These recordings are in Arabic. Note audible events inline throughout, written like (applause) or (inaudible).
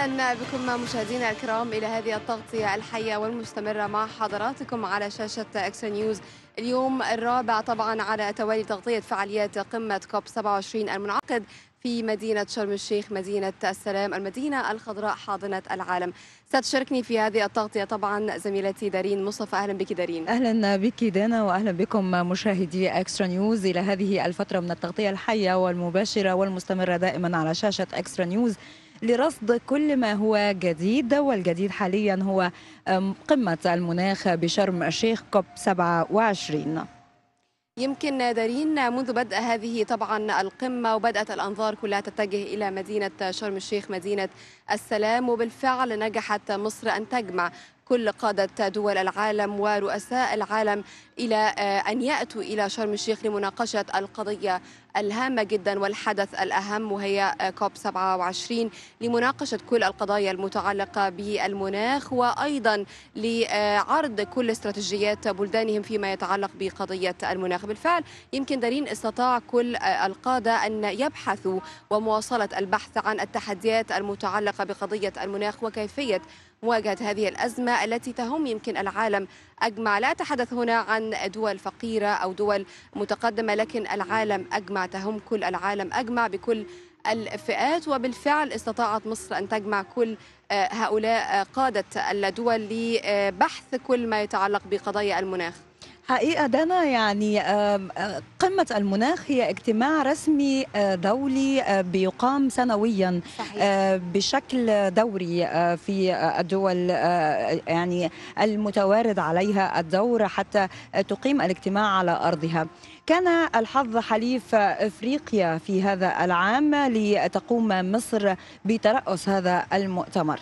أهلا بكم مشاهدينا الكرام إلى هذه التغطية الحية والمستمرة مع حضراتكم على شاشة اكسترا نيوز اليوم الرابع طبعا على توالي تغطية فعاليات قمة كوب 27 المنعقد في مدينة شرم الشيخ مدينة السلام المدينة الخضراء حاضنة العالم ستشاركني في هذه التغطية طبعا زميلتي دارين مصطفى أهلا بك دارين أهلا بك دانا وأهلا بكم مشاهدي أكسترا نيوز إلى هذه الفترة من التغطية الحية والمباشرة والمستمرة دائما على شاشة أكسترا نيوز لرصد كل ما هو جديد والجديد حاليا هو قمة المناخ بشرم الشيخ كوب 27 يمكن دارين منذ بدء هذه طبعا القمة وبدأت الأنظار كلها تتجه إلى مدينة شرم الشيخ مدينة السلام وبالفعل نجحت مصر أن تجمع كل قادة دول العالم ورؤساء العالم إلى آه، أن يأتوا إلى شرم الشيخ لمناقشة القضية الهامة جدا والحدث الأهم وهي كوب 27 لمناقشة كل القضايا المتعلقة بالمناخ وأيضا لعرض كل استراتيجيات بلدانهم فيما يتعلق بقضية المناخ بالفعل يمكن دارين استطاع كل القادة أن يبحثوا ومواصلة البحث عن التحديات المتعلقة بقضية المناخ وكيفية مواجهة هذه الأزمة التي تهم يمكن العالم أجمع لا أتحدث هنا عن دول فقيرة أو دول متقدمة لكن العالم أجمع تهم كل العالم أجمع بكل الفئات وبالفعل استطاعت مصر أن تجمع كل آه، هؤلاء آه، قادة الدول لبحث كل ما يتعلق بقضايا المناخ حقيقة دانا يعني آه، قمة المناخ هي اجتماع رسمي آه، دولي آه، بيقام سنويا صحيح. بشكل دوري في الدول يعني المتوارد عليها الدور حتى تقيم الاجتماع على أرضها كان الحظ حليف افريقيا في هذا العام لتقوم مصر بترأس هذا المؤتمر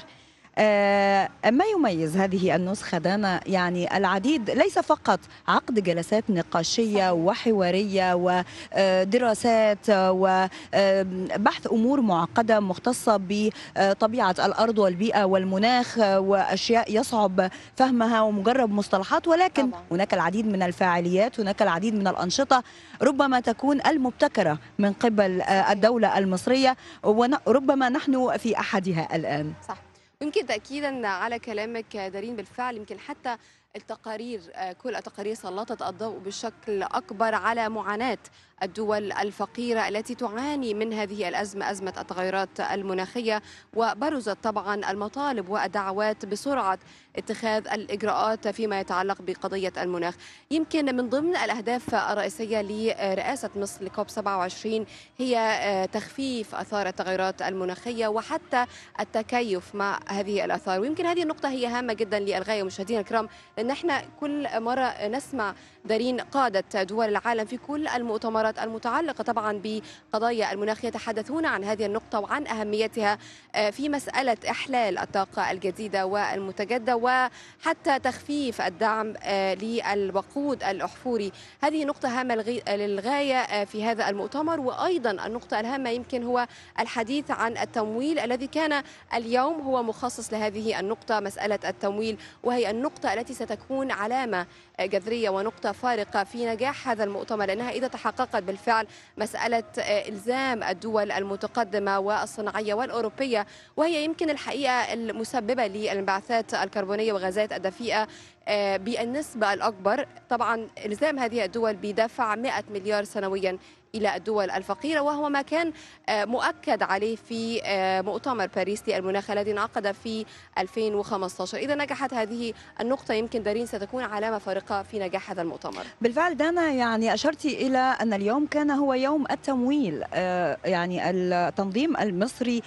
آه، ما يميز هذه النسخة دانا يعني العديد ليس فقط عقد جلسات نقاشية وحوارية ودراسات آه، وبحث آه، أمور معقدة مختصة بطبيعة الأرض والبيئة والمناخ وأشياء يصعب فهمها ومجرد مصطلحات ولكن هناك العديد من الفعاليات هناك العديد من الأنشطة ربما تكون المبتكرة من قبل الدولة المصرية وربما نحن في أحدها الآن صح. يمكن تاكيدا على كلامك دارين بالفعل يمكن حتى التقارير آه، كل التقارير سلطت الضوء بشكل اكبر على معاناه الدول الفقيره التي تعاني من هذه الازمه ازمه التغيرات المناخيه وبرزت طبعا المطالب والدعوات بسرعه اتخاذ الإجراءات فيما يتعلق بقضية المناخ يمكن من ضمن الأهداف الرئيسية لرئاسة مصر لكوب 27 هي آه، تخفيف أثار التغيرات المناخية وحتى التكيف مع هذه الأثار ويمكن هذه النقطة هي هامة جدا للغاية مشاهدينا الكرام لأن احنا كل مرة نسمع دارين قادة دول العالم في كل المؤتمرات المتعلقة طبعا بقضايا المناخ يتحدثون عن هذه النقطة وعن أهميتها آه، في مسألة إحلال الطاقة الجديدة والمتجدده وحتى تخفيف الدعم آه، للوقود الأحفوري هذه نقطة هامة للغاية آه، في هذا المؤتمر وأيضا النقطة الهامة يمكن هو الحديث عن التمويل الذي كان اليوم هو مخصص لهذه النقطة مسألة التمويل وهي النقطة التي ستكون علامة آه، جذرية ونقطة فارقة في نجاح هذا المؤتمر لأنها إذا تحققت بالفعل مسألة إلزام الدول المتقدمة والصناعية والأوروبية وهي يمكن الحقيقة المسببة للانبعاثات الكربونية الكربونيه وغازات الدفيئه آه، بالنسبه الاكبر طبعا الزام هذه الدول بدفع 100 مليار سنويا إلى الدول الفقيرة وهو ما كان آه، مؤكد عليه في آه، مؤتمر باريس للمناخ الذي انعقد في 2015 إذا نجحت هذه النقطة يمكن دارين ستكون علامة فارقة في نجاح هذا المؤتمر بالفعل دانا يعني أشرت إلى أن اليوم كان هو يوم التمويل آه، يعني التنظيم المصري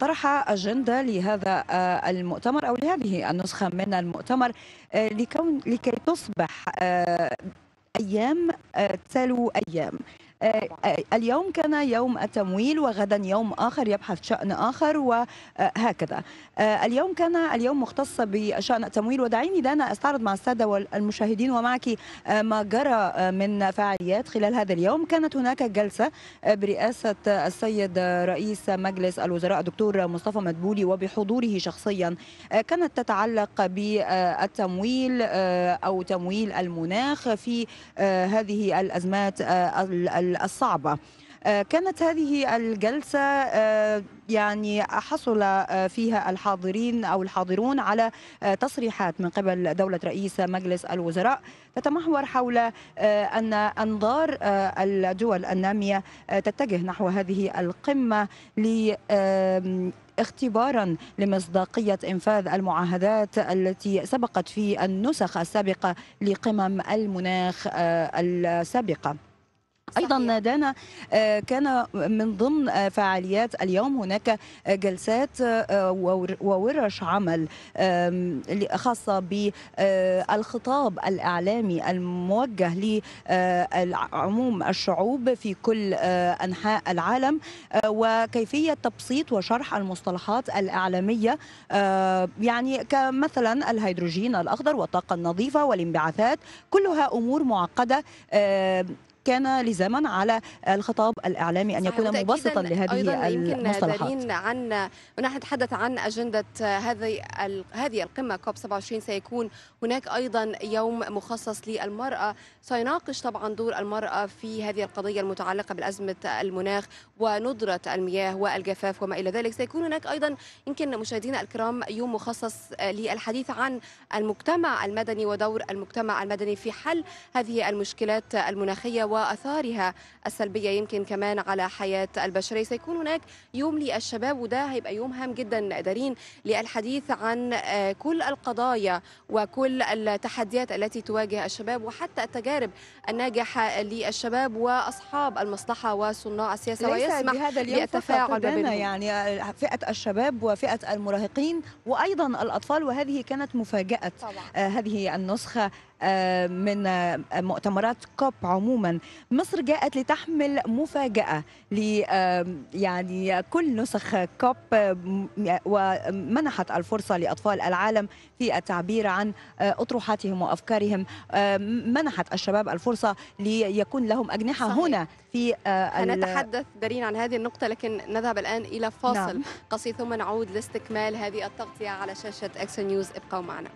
طرح أجندة لهذا المؤتمر أو لهذه النسخة من المؤتمر لكون لكي تصبح أيام تلو أيام آه، آه، اليوم كان يوم التمويل وغدا يوم آخر يبحث شأن آخر وهكذا آه، اليوم كان اليوم مختص بشأن التمويل ودعيني دانا أستعرض مع السادة والمشاهدين ومعك ما جرى من فعاليات خلال هذا اليوم كانت هناك جلسة برئاسة السيد رئيس مجلس الوزراء الدكتور مصطفى مدبولي وبحضوره شخصيا كانت تتعلق بالتمويل أو تمويل المناخ في هذه الأزمات الصعبة آه، كانت هذه الجلسة آه، يعني حصل آه، فيها الحاضرين أو الحاضرون على تصريحات من قبل دولة رئيس مجلس الوزراء تتمحور حول أن أنظار الدول النامية تتجه نحو هذه القمة ل اختبارا لمصداقية إنفاذ المعاهدات التي سبقت في النسخ السابقة لقمم المناخ السابقة ايضا دانا آه، كان من ضمن آه، فعاليات اليوم هناك آه، جلسات وورش عمل خاصه بالخطاب الاعلامي الموجه لعموم الشعوب في كل انحاء العالم وكيفيه تبسيط وشرح المصطلحات الاعلاميه يعني كمثلا الهيدروجين الاخضر والطاقه النظيفه والانبعاثات كلها امور معقده كان لزاما على الخطاب الإعلامي أن يكون مبسطا لهذه أيضا المصطلحات عن ونحن نتحدث عن أجندة هذه هذه القمة كوب 27 سيكون هناك أيضا يوم مخصص للمرأة سيناقش طبعا دور المرأة في هذه القضية المتعلقة بالأزمة المناخ وندرة المياه والجفاف وما إلى ذلك سيكون هناك أيضا يمكن مشاهدينا الكرام يوم مخصص للحديث عن المجتمع المدني ودور المجتمع المدني في حل هذه المشكلات المناخية و واثارها السلبيه يمكن كمان على حياه البشريه سيكون هناك يوم للشباب وده هيبقى يوم هام جدا دارين للحديث عن آه، كل القضايا وكل التحديات التي تواجه الشباب وحتى التجارب الناجحه للشباب واصحاب المصلحه وصناع السياسه ويسمح بهذا اليوم بالتفاعل بينهم يعني آه، فئه الشباب وفئه المراهقين وايضا الاطفال وهذه كانت مفاجاه طبعا. آه، هذه النسخه آه، من آه، مؤتمرات كوب عموما مصر جاءت لتحمل مفاجأة ل يعني كل نسخ كوب آه، ومنحت الفرصة لأطفال العالم في التعبير عن أطروحاتهم وأفكارهم منحت الشباب الفرصة ليكون لهم أجنحة صحيح. هنا في نتحدث دارين عن هذه النقطة لكن نذهب الآن إلى فاصل نعم. قصير ثم نعود لاستكمال هذه التغطية على شاشة اكس نيوز ابقوا معنا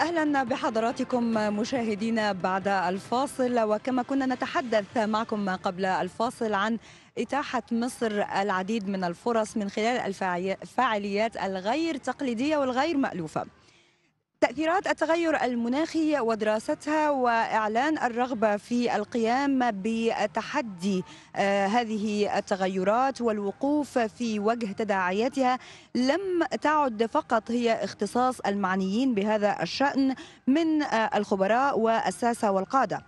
اهلا بحضراتكم مشاهدينا بعد الفاصل وكما كنا نتحدث معكم قبل الفاصل عن إتاحة مصر العديد من الفرص من خلال الفاعليات الغير تقليدية والغير مألوفة تأثيرات التغير المناخي ودراستها وإعلان الرغبة في القيام بتحدي آه، هذه التغيرات والوقوف في وجه تداعياتها لم تعد فقط هي اختصاص المعنيين بهذا الشأن من آه، الخبراء والساسة والقادة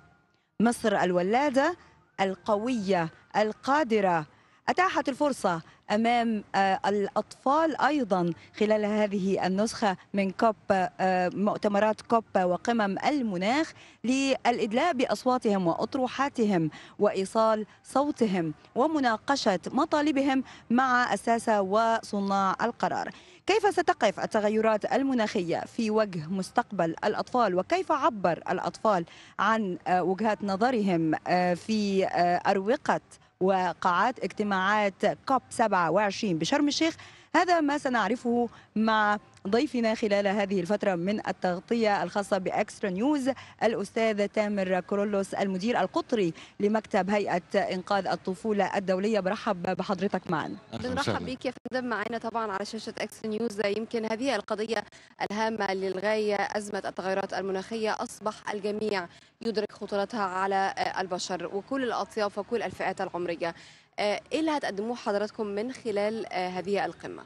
مصر الولادة القوية القادرة أتاحت الفرصة أمام آه، الأطفال أيضا خلال هذه النسخة من كوب آه، مؤتمرات كوب وقمم المناخ للإدلاء بأصواتهم وأطروحاتهم وإيصال صوتهم ومناقشة مطالبهم مع الساسة وصناع القرار كيف ستقف التغيرات المناخية في وجه مستقبل الأطفال وكيف عبر الأطفال عن آه، وجهات نظرهم في أروقة وقاعات اجتماعات كوب 27 بشرم الشيخ هذا ما سنعرفه مع ضيفنا خلال هذه الفترة من التغطية الخاصة بإكسترا نيوز الأستاذ تامر كرولوس المدير القطري لمكتب هيئة إنقاذ الطفولة الدولية برحب بحضرتك معنا بنرحب بك يا فندم معنا طبعا على شاشة إكسترا نيوز يمكن هذه القضية الهامة للغاية أزمة التغيرات المناخية أصبح الجميع يدرك خطورتها على آه، البشر وكل الأطياف وكل الفئات العمرية آه، إيه اللي هتقدموه حضراتكم من خلال آه، هذه القمة؟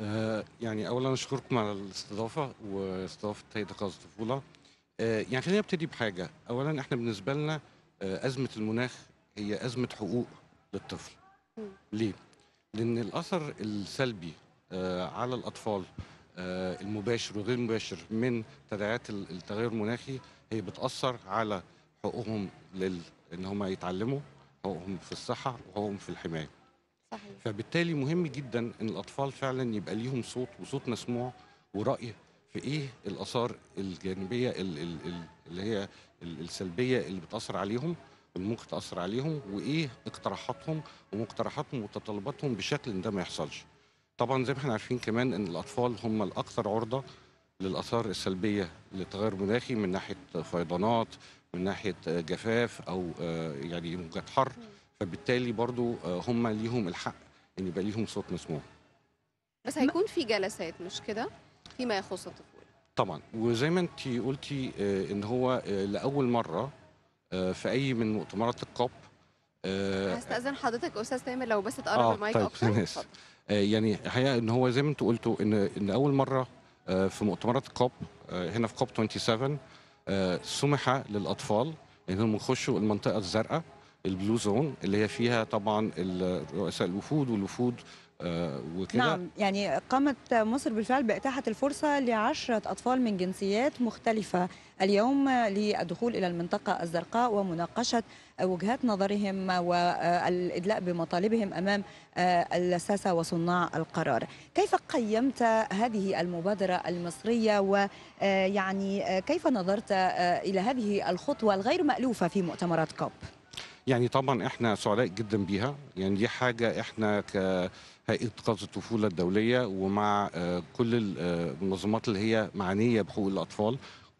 آه، يعني اولا اشكركم على الاستضافه واستضافه هيئه انقاذ الطفوله آه، يعني خلينا نبتدي بحاجه اولا احنا بالنسبه لنا آه، ازمه المناخ هي ازمه حقوق للطفل ليه لان الاثر السلبي على الاطفال المباشر وغير المباشر من تداعيات التغير المناخي هي بتاثر على حقوقهم لل... ان هم يتعلموا حقوقهم في الصحه وحقوقهم في الحمايه فبالتالي مهم جدا ان الاطفال فعلا يبقى ليهم صوت وصوت مسموع وراي في ايه الاثار الجانبيه اللي هي السلبيه اللي بتاثر عليهم ممكن تاثر عليهم وايه اقتراحاتهم ومقترحاتهم وتطلباتهم بشكل ان ده ما يحصلش طبعا زي ما احنا عارفين كمان ان الاطفال هم الاكثر عرضه للاثار السلبيه للتغير المناخي من ناحيه فيضانات من ناحيه جفاف او آه، يعني موجات حر فبالتالي برضو آه، هم ليهم الحق ان يبقى ليهم صوت مسموع بس هيكون في جلسات مش كده فيما يخص الطفوله طبعا وزي ما انت قلتي آه، ان هو آه، لاول مره في اي من مؤتمرات الكوب هستأذن حضرتك استاذ تامر لو بس تقرب آه المايك طيب اكتر (laughs) يعني الحقيقه ان هو زي ما انتوا قلتوا ان ان اول مره في مؤتمرات الكوب هنا في كوب 27 سمح للاطفال انهم يخشوا المنطقه الزرقاء البلو زون اللي هي فيها طبعا رؤساء الوفود والوفود آه، وكده نعم يعني قامت مصر بالفعل بإتاحة الفرصة لعشرة أطفال من جنسيات مختلفة اليوم للدخول إلى المنطقة الزرقاء ومناقشة وجهات نظرهم والإدلاء بمطالبهم أمام آه، الساسة وصناع القرار كيف قيمت هذه المبادرة المصرية ويعني آه، كيف نظرت إلى هذه الخطوة الغير مألوفة في مؤتمرات كوب؟ يعني طبعا احنا سعداء جدا بيها يعني دي حاجه احنا كهيئه انقاذ الطفوله الدوليه ومع آه، كل آه، المنظمات اللي هي معنيه بحقوق الاطفال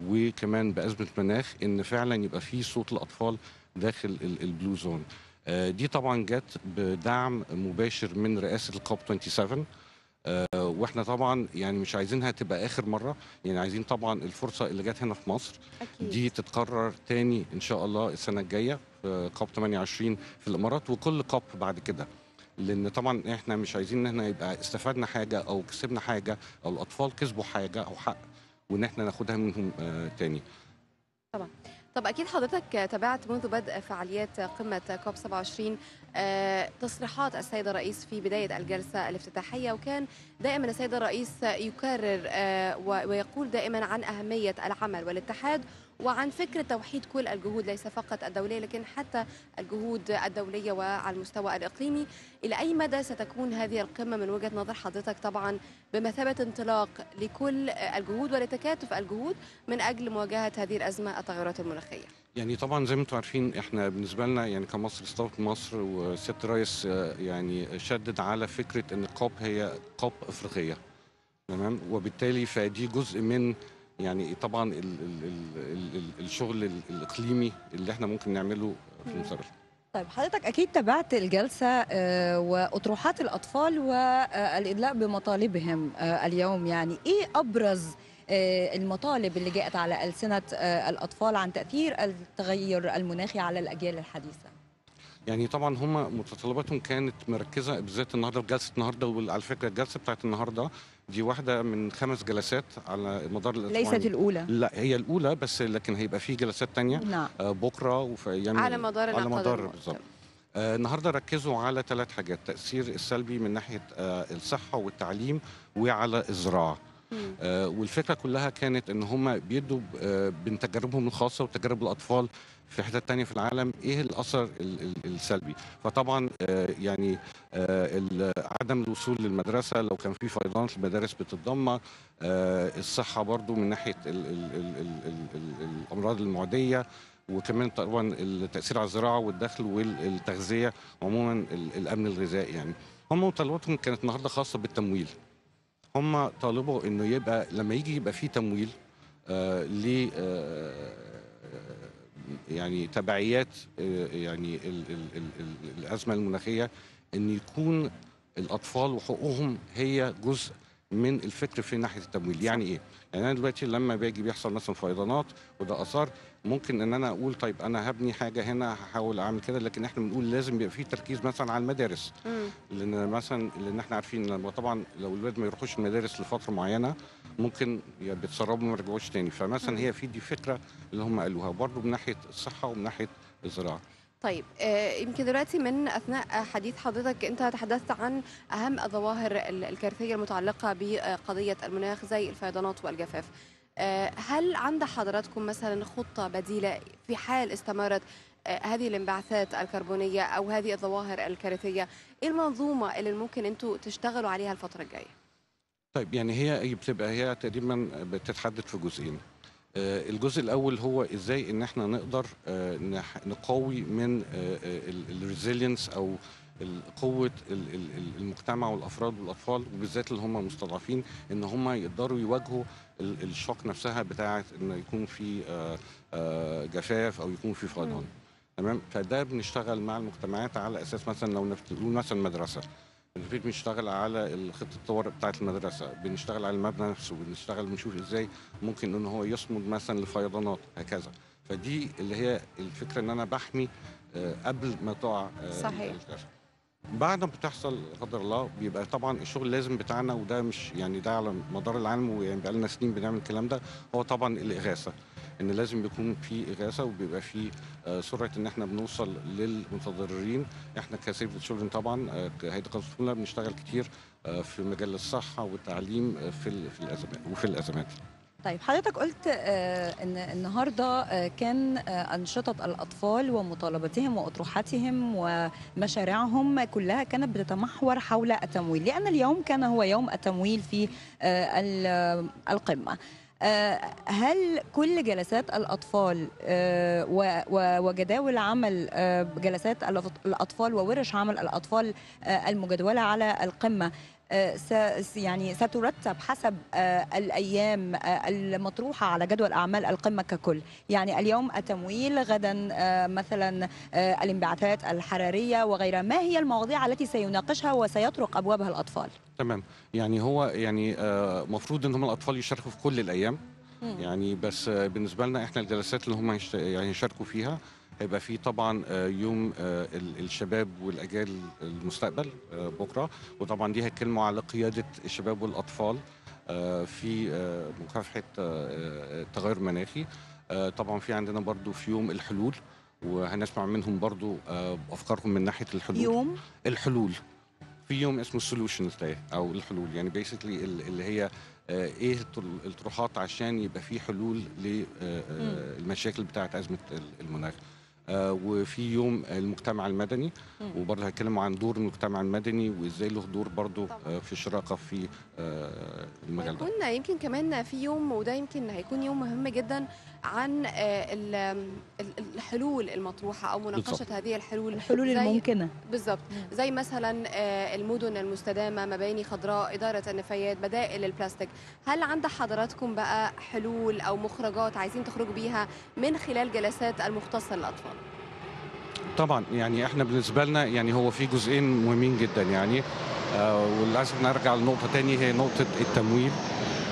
وكمان بازمه مناخ ان فعلا يبقى في صوت الاطفال داخل البلو زون آه، دي طبعا جت بدعم مباشر من رئاسه الكوب 27 آه، واحنا طبعا يعني مش عايزينها تبقى اخر مره يعني عايزين طبعا الفرصه اللي جت هنا في مصر أكيد. دي تتكرر تاني ان شاء الله السنه الجايه في كاب 28 في الامارات وكل كاب بعد كده لان طبعا احنا مش عايزين ان احنا يبقى استفدنا حاجه او كسبنا حاجه او الاطفال كسبوا حاجه او حق وان احنا ناخدها منهم آه، تاني طبعا طب اكيد حضرتك تابعت منذ بدء فعاليات قمه كوب 27 آه، تصريحات السيد الرئيس في بدايه الجلسه الافتتاحيه وكان دائما السيد الرئيس يكرر آه، ويقول دائما عن اهميه العمل والاتحاد وعن فكرة توحيد كل الجهود ليس فقط الدولية لكن حتى الجهود الدولية وعلى المستوى الإقليمي إلى أي مدى ستكون هذه القمة من وجهة نظر حضرتك طبعا بمثابة انطلاق لكل الجهود ولتكاتف الجهود من أجل مواجهة هذه الأزمة التغيرات المناخية يعني طبعا زي ما انتم عارفين احنا بالنسبه لنا يعني كمصر استضافه مصر وست رئيس آه، يعني شدد على فكره ان الكوب هي كوب افريقيه تمام وبالتالي فدي جزء من يعني طبعا الـ الـ الـ الـ الشغل الاقليمي اللي احنا ممكن نعمله في المستقبل طيب حضرتك اكيد تابعت الجلسه آه، واطروحات الاطفال والادلاء بمطالبهم آه، اليوم يعني ايه ابرز آه، المطالب اللي جاءت على السنه الاطفال عن تاثير التغير المناخي على الاجيال الحديثه يعني طبعا هم متطلباتهم كانت مركزه بالذات النهارده جلسه النهارده وعلى فكره الجلسه بتاعت النهارده دي واحده من خمس جلسات على مدار الاسبوع ليست الاولى لا هي الاولى بس لكن هيبقى في جلسات ثانيه نعم. آه، بكره وفي يعني على مدار على مدار بالظبط آه، النهارده ركزوا على ثلاث حاجات تاثير السلبي من ناحيه آه، الصحه والتعليم وعلى الزراعه آه، والفكره كلها كانت ان هم بيدوا من آه، تجاربهم الخاصه وتجارب الاطفال في حتت تانية في العالم ايه الاثر السلبي فطبعا آه، يعني عدم الوصول للمدرسه لو كان في فيضان المدارس بتتدمر الصحه برضو من ناحيه الـ الـ الـ الامراض المعديه وكمان طبعا التاثير على الزراعه والدخل والتغذيه عموما الامن الغذائي يعني هم مطالباتهم كانت النهارده خاصه بالتمويل هم طالبوا انه يبقى لما يجي يبقى في تمويل آه ل آه، آه، يعني تبعيات آه، يعني الـ الـ الـ الـ الازمه المناخيه ان يكون الاطفال وحقوقهم هي جزء من الفكر في ناحيه التمويل يعني ايه يعني انا دلوقتي لما باجي بيحصل مثلا فيضانات وده اثار ممكن ان انا اقول طيب انا هبني حاجه هنا هحاول اعمل كده لكن احنا بنقول لازم يبقى في تركيز مثلا على المدارس مم. لان مثلا لان احنا عارفين طبعا لو الولاد ما يروحوش المدارس لفتره معينه ممكن بيتسربوا وما يرجعوش تاني فمثلا مم. هي في دي فكره اللي هم قالوها برضه من ناحيه الصحه ومن ناحيه الزراعه طيب آه، يمكن دلوقتي من اثناء حديث حضرتك انت تحدثت عن اهم الظواهر الكارثيه المتعلقه بقضيه المناخ زي الفيضانات والجفاف آه، هل عند حضراتكم مثلا خطة بديلة في حال استمرت آه، هذه الانبعاثات الكربونية أو هذه الظواهر الكارثية إيه المنظومة اللي ممكن أنتوا تشتغلوا عليها الفترة الجاية؟ طيب يعني هي إيه، بتبقى هي تقريبا بتتحدد في جزئين آه، الجزء الاول هو ازاي ان احنا نقدر نقوي من الريزيلينس او قوه المجتمع والافراد والاطفال وبالذات اللي هم مستضعفين ان هم يقدروا يواجهوا الشوك نفسها بتاعه ان يكون في آه، آه، جفاف او يكون في فيضان تمام فده بنشتغل مع المجتمعات على اساس مثلا لو نقول مثلا مدرسه بنشتغل على خطه الطوارئ بتاعه المدرسه بنشتغل على المبنى نفسه بنشتغل بنشوف ازاي ممكن ان هو يصمد مثلا لفيضانات هكذا فدي اللي هي الفكره ان انا بحمي آه، قبل ما تقع صحيح بعد ما بتحصل لا قدر الله بيبقى طبعا الشغل لازم بتاعنا وده مش يعني ده على مدار العالم ويعني بقى لنا سنين بنعمل الكلام ده هو طبعا الاغاثه ان لازم يكون في اغاثه وبيبقى في آه، سرعه ان احنا بنوصل للمتضررين احنا كسيف تشولدرن طبعا آه، كهيئه قناه بنشتغل كتير آه، في مجال الصحه والتعليم في في الازمات وفي الازمات طيب حضرتك قلت آه، ان النهارده آه، كان آه، انشطه الاطفال ومطالبتهم واطروحاتهم ومشاريعهم كلها كانت بتتمحور حول التمويل لان اليوم كان هو يوم التمويل في القمه هل كل جلسات الأطفال وجداول عمل جلسات الأطفال وورش عمل الأطفال المجدولة على القمة يعني سترتب حسب آه، الأيام آه، المطروحة على جدول أعمال القمة ككل يعني اليوم التمويل غدا آه، مثلا الانبعاثات الحرارية وغيرها ما هي المواضيع التي سيناقشها وسيطرق أبوابها الأطفال تمام يعني هو يعني مفروض ان هم الاطفال يشاركوا في كل الايام يعني بس بالنسبه لنا احنا الجلسات اللي هم يعني يشاركوا فيها هيبقى في طبعا آه، يوم آه، الشباب والاجيال المستقبل آه، بكره وطبعا دي هتكلموا على قياده الشباب والاطفال في مكافحه التغير المناخي طبعا في عندنا برضو في يوم الحلول وهنسمع منهم برضو افكارهم من ناحيه الحلول يوم الحلول في يوم اسمه السولوشن داي او الحلول يعني بيسكلي اللي هي ايه الطروحات عشان يبقى في حلول للمشاكل بتاعه ازمه المناخ آه، وفي يوم المجتمع المدني وبرضه هيتكلموا عن دور المجتمع المدني وازاي له دور برضه آه، في الشراكه في آه، المجال ده. كنا يمكن كمان في يوم وده يمكن هيكون يوم مهم جدا عن آه، الحلول المطروحه او مناقشه بالزبط. هذه الحلول الحلول الممكنه بالظبط زي مثلا آه، المدن المستدامه مباني خضراء اداره النفايات بدائل البلاستيك هل عند حضراتكم بقى حلول او مخرجات عايزين تخرجوا بيها من خلال جلسات المختصه للاطفال طبعا يعني احنا بالنسبه لنا يعني هو في جزئين مهمين جدا يعني آه وللاسف نرجع لنقطه تانية هي نقطه التمويل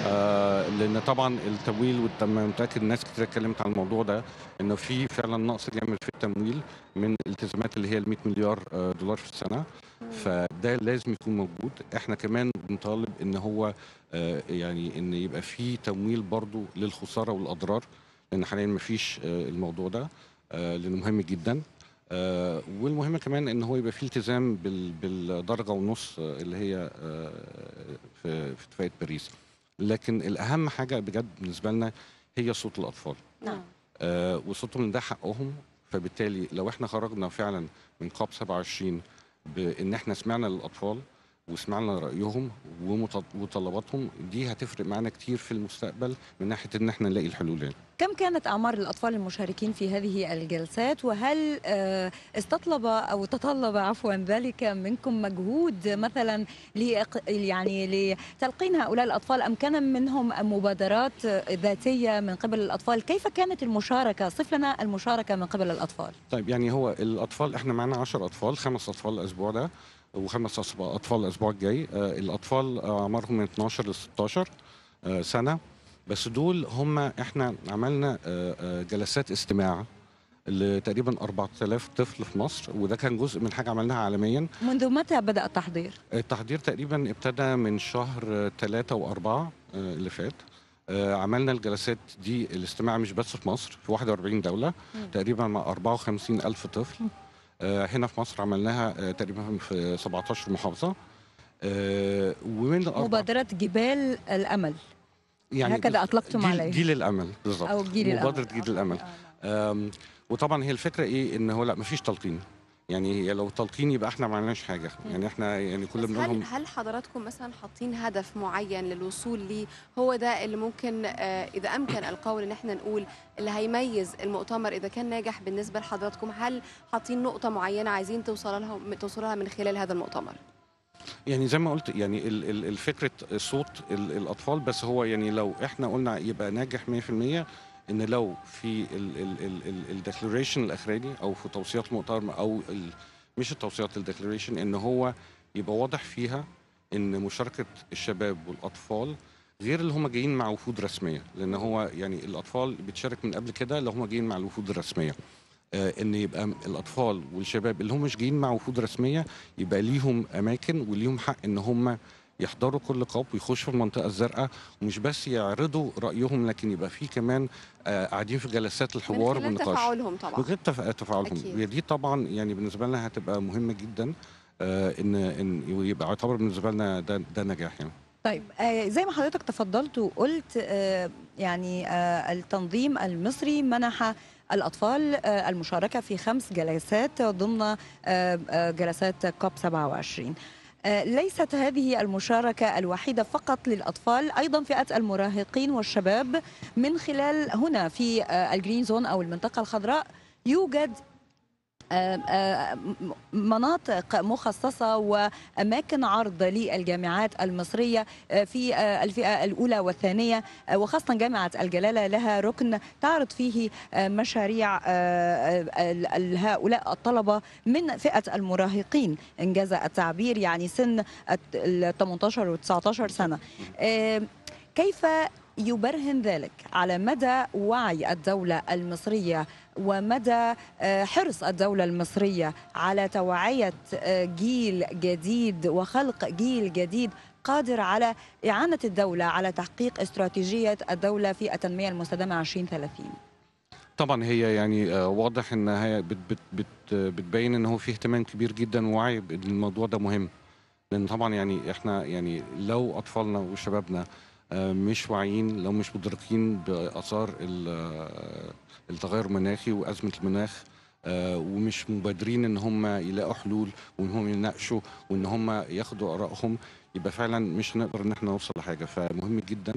آه، لان طبعا التمويل متاكد ناس كتير اتكلمت عن الموضوع ده انه في فعلا نقص جامد في التمويل من الالتزامات اللي هي ال 100 مليار آه، دولار في السنه فده لازم يكون موجود احنا كمان بنطالب ان هو آه، يعني ان يبقى في تمويل برضو للخساره والاضرار لان حاليا ما فيش الموضوع ده لانه مهم جدا والمهم كمان ان هو يبقى في التزام بالدرجه ونص اللي هي في اتفاقيه باريس لكن الاهم حاجه بجد بالنسبه لنا هي صوت الاطفال نعم آه وصوتهم ده حقهم فبالتالي لو احنا خرجنا فعلا من قاب 27 بان احنا سمعنا للاطفال وسمعنا رايهم ومتطلباتهم دي هتفرق معانا كتير في المستقبل من ناحيه ان احنا نلاقي الحلول كم كانت اعمار الاطفال المشاركين في هذه الجلسات وهل آه، استطلب او تطلب عفوا ذلك منكم مجهود مثلا يعني لتلقين هؤلاء الاطفال ام كان منهم مبادرات ذاتيه من قبل الاطفال كيف كانت المشاركه صف لنا المشاركه من قبل الاطفال طيب يعني هو الاطفال احنا معنا 10 اطفال خمس اطفال الاسبوع ده وخمس اطفال الاسبوع الجاي آه، الاطفال اعمارهم من 12 ل 16 آه، سنه بس دول هم احنا عملنا آه، جلسات استماع لتقريبا 4000 طفل في مصر وده كان جزء من حاجه عملناها عالميا منذ متى بدا التحضير التحضير تقريبا ابتدى من شهر 3 و4 اللي فات عملنا الجلسات دي الاستماع مش بس في مصر في 41 دوله تقريبا مع 54 الف طفل م. آه، هنا في مصر عملناها آه، تقريبا في 17 محافظه آه، ومن مبادره جبال الامل يعني هكذا اطلقتم عليه جيل الامل بالظبط او جيل مبادره الامل مبادره جيل الامل وطبعا هي الفكره ايه ان هو لا مفيش تلقين يعني هي لو تلقين يبقى احنا ما عملناش حاجه يعني احنا يعني كل بنقول هل, هل حضراتكم مثلا حاطين هدف معين للوصول ليه هو ده اللي ممكن اه اذا امكن (coughs) القول ان احنا نقول اللي هيميز المؤتمر اذا كان ناجح بالنسبه لحضراتكم هل حاطين نقطه معينه عايزين توصل لها توصلوا لها من خلال هذا المؤتمر يعني زي ما قلت يعني الفكره صوت الاطفال بس هو يعني لو احنا قلنا يبقى ناجح 100% ان لو في الديكلاريشن الاخراني او في توصيات المؤتمر او مش التوصيات الديكلاريشن ان هو يبقى واضح فيها ان مشاركه الشباب والاطفال غير اللي هم جايين مع وفود رسميه لان هو يعني الاطفال بتشارك من قبل كده اللي هم جايين مع الوفود الرسميه آه، ان يبقى الاطفال والشباب اللي هم مش جايين مع وفود رسميه يبقى ليهم اماكن وليهم حق ان هم يحضروا كل قوب ويخشوا في المنطقه الزرقاء ومش بس يعرضوا رايهم لكن يبقى في كمان آه، قاعدين في جلسات الحوار والنقاش من تفاعلهم طبعا من آه، تفاعلهم أكيد. دي طبعا يعني بالنسبه لنا هتبقى مهمه جدا آه، ان ان يبقى يعتبر بالنسبه لنا ده ده نجاح يعني طيب زي ما حضرتك تفضلت وقلت يعني التنظيم المصري منح الأطفال المشاركة في خمس جلسات ضمن جلسات كوب 27 ليست هذه المشاركة الوحيدة فقط للأطفال أيضا فئة المراهقين والشباب من خلال هنا في آه، الجرين زون أو المنطقة الخضراء يوجد مناطق مخصصة وأماكن عرض للجامعات المصرية آه، في آه، الفئة الأولى والثانية آه، وخاصة جامعة الجلالة لها ركن تعرض فيه مشاريع هؤلاء الطلبة من فئة المراهقين إنجاز التعبير يعني سن ال 18 و 19 سنة كيف يبرهن ذلك على مدى وعي الدولة المصرية ومدى آه، حرص الدولة المصرية على توعية آه، جيل جديد وخلق جيل جديد قادر على إعانة الدولة على تحقيق استراتيجية الدولة في التنمية المستدامة 2030 طبعا هي يعني آه، واضح ان هي بت بت بت بتبين ان هو في اهتمام كبير جدا ووعي الموضوع ده مهم لان طبعا يعني احنا يعني لو اطفالنا وشبابنا آه، مش واعيين لو مش مدركين باثار آه، التغير المناخي وازمه المناخ آه، ومش مبادرين ان هم يلاقوا حلول وان هم يناقشوا وان هم ياخدوا ارائهم يبقى فعلا مش هنقدر ان احنا نوصل لحاجه فمهم جدا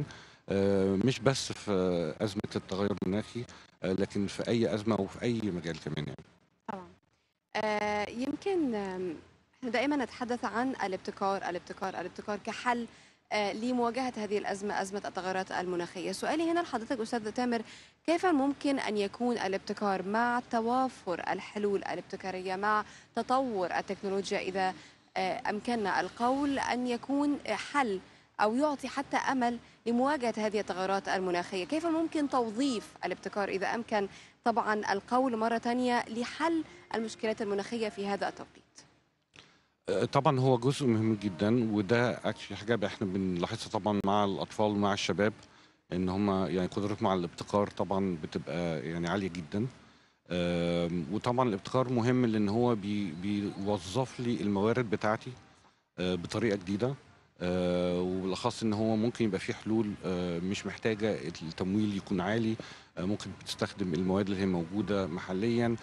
مش بس في ازمه التغير المناخي لكن في اي ازمه وفي اي مجال كمان يعني. طبعا يمكن احنا دائما نتحدث عن الابتكار الابتكار الابتكار كحل لمواجهة هذه الأزمة أزمة التغيرات المناخية سؤالي هنا لحضرتك أستاذ تامر كيف ممكن أن يكون الابتكار مع توافر الحلول الابتكارية مع تطور التكنولوجيا إذا آه، أمكننا القول أن يكون حل أو يعطي حتى أمل لمواجهة هذه التغيرات المناخية كيف ممكن توظيف الابتكار إذا أمكن طبعا القول مرة ثانية لحل المشكلات المناخية في هذا التوقيت طبعا هو جزء مهم جدا وده اكشلي حاجه احنا بنلاحظها طبعا مع الاطفال ومع الشباب ان هم يعني قدرتهم على الابتكار طبعا بتبقى يعني عاليه جدا وطبعا الابتكار مهم لان هو بي بيوظف لي الموارد بتاعتي آه، بطريقه جديده آه، وبالاخص ان هو ممكن يبقى فيه حلول آه، مش محتاجه التمويل يكون عالي ممكن تستخدم المواد اللي هي موجوده محليا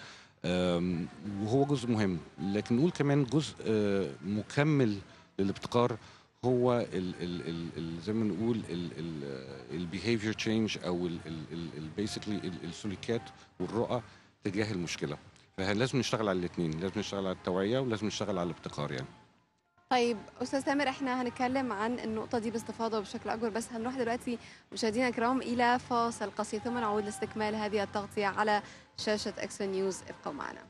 وهو جزء مهم لكن نقول كمان جزء آه، مكمل للابتكار هو ال ال ال زي ما نقول البيهيفير تشينج او البيسكلي السلوكيات والرؤى تجاه المشكله فلازم نشتغل على الاثنين لازم نشتغل على التوعيه ولازم نشتغل على الابتكار يعني طيب استاذ سامر احنا هنتكلم عن النقطه دي باستفاضه وبشكل اكبر بس هنروح دلوقتي مشاهدينا الكرام الى فاصل قصير ثم نعود لاستكمال هذه التغطيه على شاشة أكسو نيوز ابقوا معنا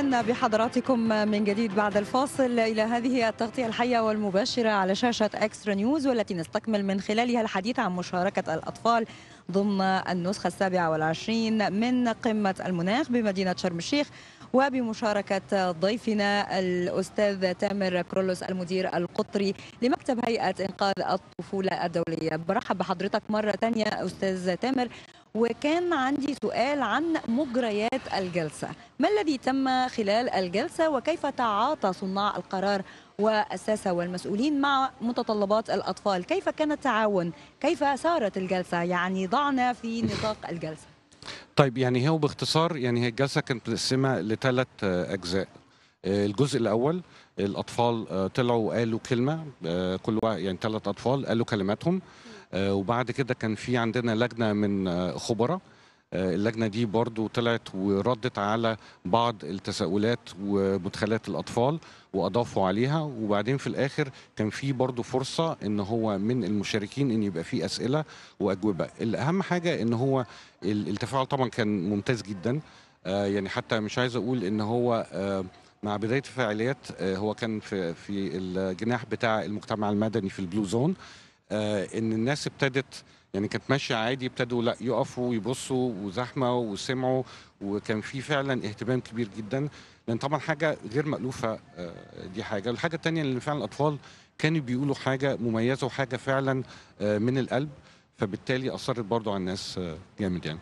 بحضراتكم من جديد بعد الفاصل الى هذه التغطيه الحيه والمباشره على شاشه اكسترا نيوز والتي نستكمل من خلالها الحديث عن مشاركه الاطفال ضمن النسخه السابعه والعشرين من قمه المناخ بمدينه شرم الشيخ وبمشاركة ضيفنا الأستاذ تامر كرولوس المدير القطري لمكتب هيئة إنقاذ الطفولة الدولية برحب بحضرتك مرة ثانية أستاذ تامر وكان عندي سؤال عن مجريات الجلسة ما الذي تم خلال الجلسة وكيف تعاطى صناع القرار والساسة والمسؤولين مع متطلبات الأطفال كيف كان التعاون كيف سارت الجلسة يعني ضعنا في (laughs) نطاق الجلسة طيب يعني هو باختصار يعني هي الجلسة كانت متقسمة لثلاث أجزاء الجزء الاول الاطفال آه، طلعوا وقالوا كلمه آه، كل واحد يعني ثلاث اطفال قالوا كلماتهم آه، وبعد كده كان في عندنا لجنه من آه، خبراء آه، اللجنه دي برضو طلعت وردت على بعض التساؤلات ومدخلات الاطفال واضافوا عليها وبعدين في الاخر كان في برضو فرصه ان هو من المشاركين ان يبقى في اسئله واجوبه الاهم حاجه ان هو التفاعل طبعا كان ممتاز جدا يعني حتى مش عايز اقول ان هو مع بدايه الفعاليات هو كان في في الجناح بتاع المجتمع المدني في البلو زون آه، ان الناس ابتدت يعني كانت ماشيه عادي ابتدوا لا يقفوا ويبصوا وزحمه وسمعوا وكان في فعلا اهتمام كبير جدا لان طبعا حاجه غير مالوفه آه، دي حاجه الحاجه الثانيه اللي فعلا الاطفال كانوا بيقولوا حاجه مميزه وحاجه فعلا آه، من القلب فبالتالي اثرت برضو على الناس جامد يعني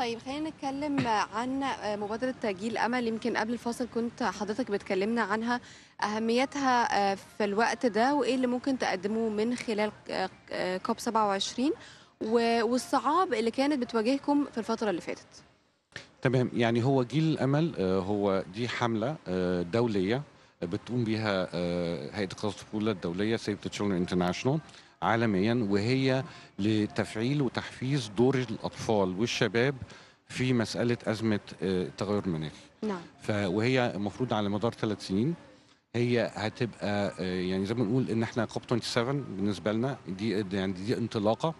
طيب خلينا نتكلم عن مبادرة جيل أمل يمكن قبل الفاصل كنت حضرتك بتكلمنا عنها أهميتها آه، في الوقت ده وإيه اللي ممكن تقدموه من خلال آه، آه، كوب 27 والصعاب اللي كانت بتواجهكم في الفترة اللي فاتت تمام يعني هو جيل الأمل هو دي حملة دولية بتقوم بها هيئة قصة الطفولة الدولية سيف تشيلدرن انترناشونال عالميا وهي لتفعيل وتحفيز دور الاطفال والشباب في مساله ازمه التغير آه، المناخي. نعم. وهي المفروض على مدار ثلاث سنين هي هتبقى آه، يعني زي ما بنقول ان احنا كوب 27 بالنسبه لنا دي يعني دي انطلاقه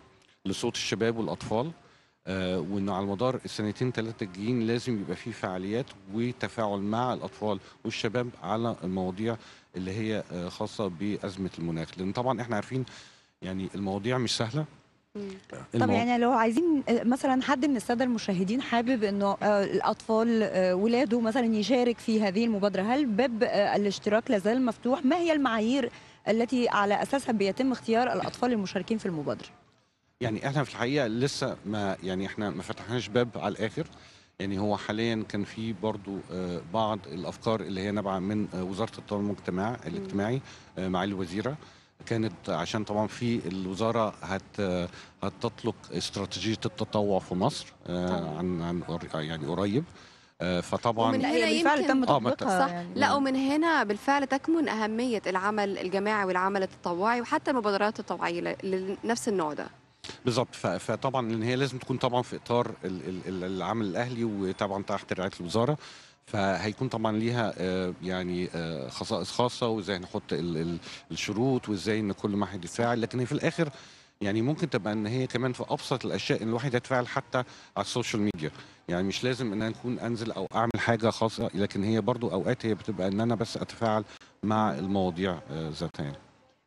لصوت الشباب والاطفال آه، وانه على مدار السنتين ثلاثه الجايين لازم يبقى في فعاليات وتفاعل مع الاطفال والشباب على المواضيع اللي هي خاصه بازمه المناخ لان طبعا احنا عارفين يعني المواضيع مش سهله طب يعني لو عايزين مثلا حد من الساده المشاهدين حابب انه آه، الاطفال آه، ولاده مثلا يشارك في هذه المبادره هل باب آه، الاشتراك لازال مفتوح ما هي المعايير التي على اساسها بيتم اختيار الاطفال المشاركين في المبادره يعني احنا في الحقيقه لسه ما يعني احنا ما فتحناش باب على الاخر يعني هو حاليا كان في برضو بعض الافكار اللي هي نابعه من وزاره التضامن المجتمع الاجتماعي معالي الوزيره كانت عشان طبعا في الوزاره هت هتطلق استراتيجيه التطوع في مصر آه، عن عن يعني قريب آه، فطبعا ومن هنا بالفعل يعني تم آه، تطبيقها صح يعني. لا ومن هنا بالفعل تكمن اهميه العمل الجماعي والعمل التطوعي وحتى المبادرات التطوعيه لنفس النوع ده بالظبط فطبعا ان هي لازم تكون طبعا في اطار العمل الاهلي وطبعا تحت رعايه الوزاره فهيكون طبعا ليها آه، يعني آه، خصائص خاصه وازاي نحط الشروط وازاي ان كل واحد يتفاعل لكن في الاخر يعني ممكن تبقى ان هي كمان في ابسط الاشياء ان الواحد يتفاعل حتى على السوشيال ميديا يعني مش لازم ان انا اكون انزل او اعمل حاجه خاصه لكن هي برضو اوقات هي بتبقى ان انا بس اتفاعل مع المواضيع آه، ذاتها يعني.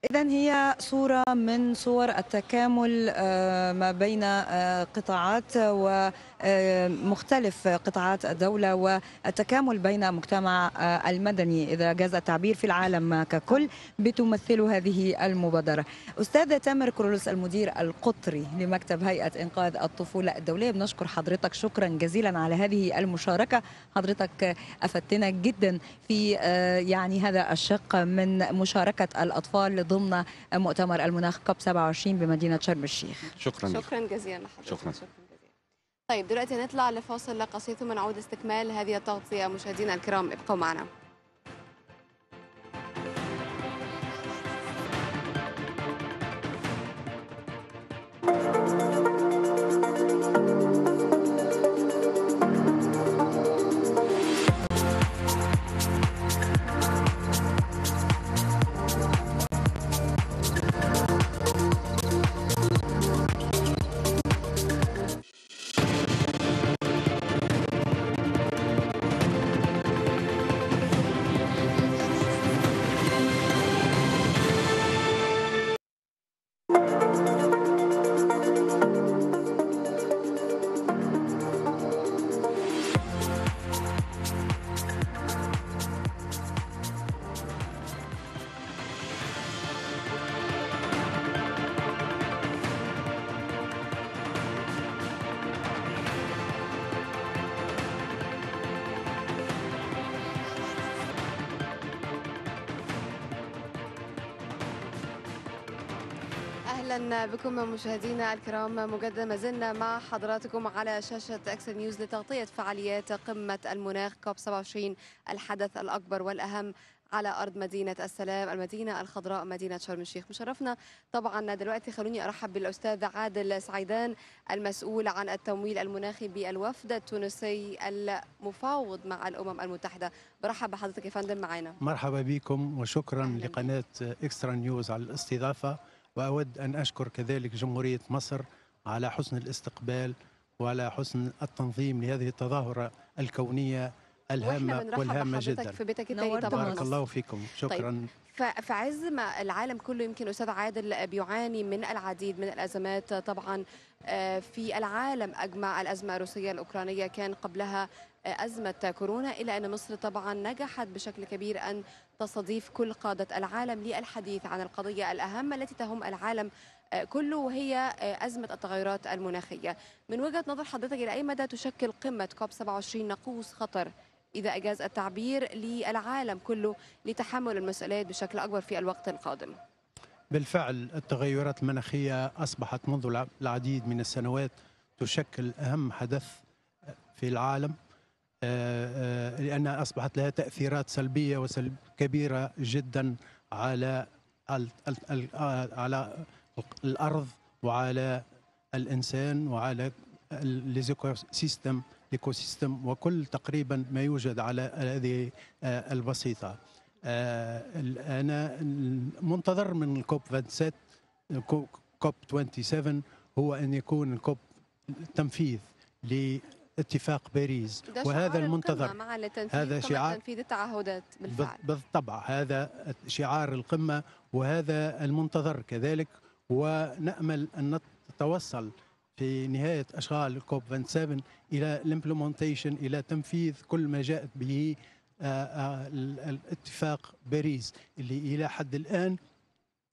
إذا هي صورة من صور التكامل آه، ما بين آه، قطاعات ومختلف آه، قطاعات الدولة والتكامل بين المجتمع المدني إذا جاز التعبير في العالم ككل بتمثل هذه المبادرة أستاذة تامر كرولوس المدير القطري لمكتب هيئة إنقاذ الطفولة الدولية بنشكر حضرتك شكرا جزيلا على هذه المشاركة حضرتك أفدتنا جدا في يعني هذا الشق من مشاركة الأطفال ضمن مؤتمر المناخ كوب 27 بمدينه شرم الشيخ شكرا شكرا جزيلا لحضرتك شكرا, شكرا. طيب دلوقتي نطلع لفاصل قصير ثم نعود لاستكمال هذه التغطية مشاهدينا الكرام ابقوا معنا اهلا بكم مشاهدينا الكرام مجددا ما زلنا مع حضراتكم على شاشه اكسل نيوز لتغطيه فعاليات قمه المناخ كوب 27 الحدث الاكبر والاهم على ارض مدينه السلام المدينه الخضراء مدينه شرم الشيخ مشرفنا طبعا دلوقتي خلوني ارحب بالاستاذ عادل سعيدان المسؤول عن التمويل المناخي بالوفد التونسي المفاوض مع الامم المتحده برحب بحضرتك يا فندم معانا مرحبا بكم وشكرا لقناه اكسترا نيوز على الاستضافه وأود أن أشكر كذلك جمهورية مصر على حسن الاستقبال وعلى حسن التنظيم لهذه التظاهرة الكونية الهامة والهامة جدا في بيتك طبعا بارك الله فيكم طيب. شكرا طيب. في عز ما العالم كله يمكن استاذ عادل بيعاني من العديد من الازمات طبعا آه، في العالم اجمع الازمه الروسيه الاوكرانيه كان قبلها أزمة كورونا إلا أن مصر طبعا نجحت بشكل كبير أن تستضيف كل قادة العالم للحديث عن القضية الأهم التي تهم العالم آه، كله وهي آه، أزمة التغيرات المناخية من وجهة نظر حضرتك إلى أي مدى تشكل قمة كوب 27 ناقوس خطر إذا أجاز التعبير للعالم كله لتحمل المسؤوليات بشكل أكبر في الوقت القادم بالفعل التغيرات المناخية أصبحت منذ العديد من السنوات تشكل أهم حدث آه، في العالم آه، آه، لأنها أصبحت لها تأثيرات سلبية وسلب كبيرة جدا على آه، على الأرض وعلى الإنسان وعلى ليزيكو سيستم سيستم وكل تقريبا ما يوجد على هذه البسيطه انا منتظر من الكوب 27 كوب 27 هو ان يكون الكوب تنفيذ اتفاق باريس وهذا المنتظر هذا شعار تنفيذ التعهدات بالفعل بالطبع هذا شعار القمة وهذا المنتظر كذلك ونأمل أن نتوصل في نهاية أشغال كوب 27 إلى الامبلمنتيشن إلى تنفيذ كل ما جاءت به آه، آه، الاتفاق باريس اللي إلى حد الآن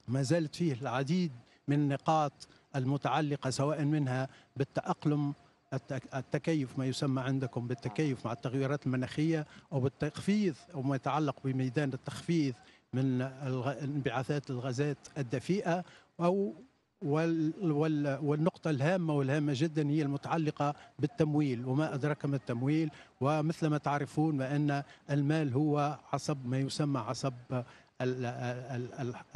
ما زالت فيه العديد من النقاط المتعلقة سواء منها بالتأقلم التكيف ما يسمى عندكم بالتكيف مع التغيرات المناخية أو بالتخفيض أو ما يتعلق بميدان التخفيض من انبعاثات الغازات الدفيئة أو والنقطة الهامة والهامة جدا هي المتعلقة بالتمويل وما أدرك ما التمويل ومثل ما تعرفون بأن المال هو عصب ما يسمى عصب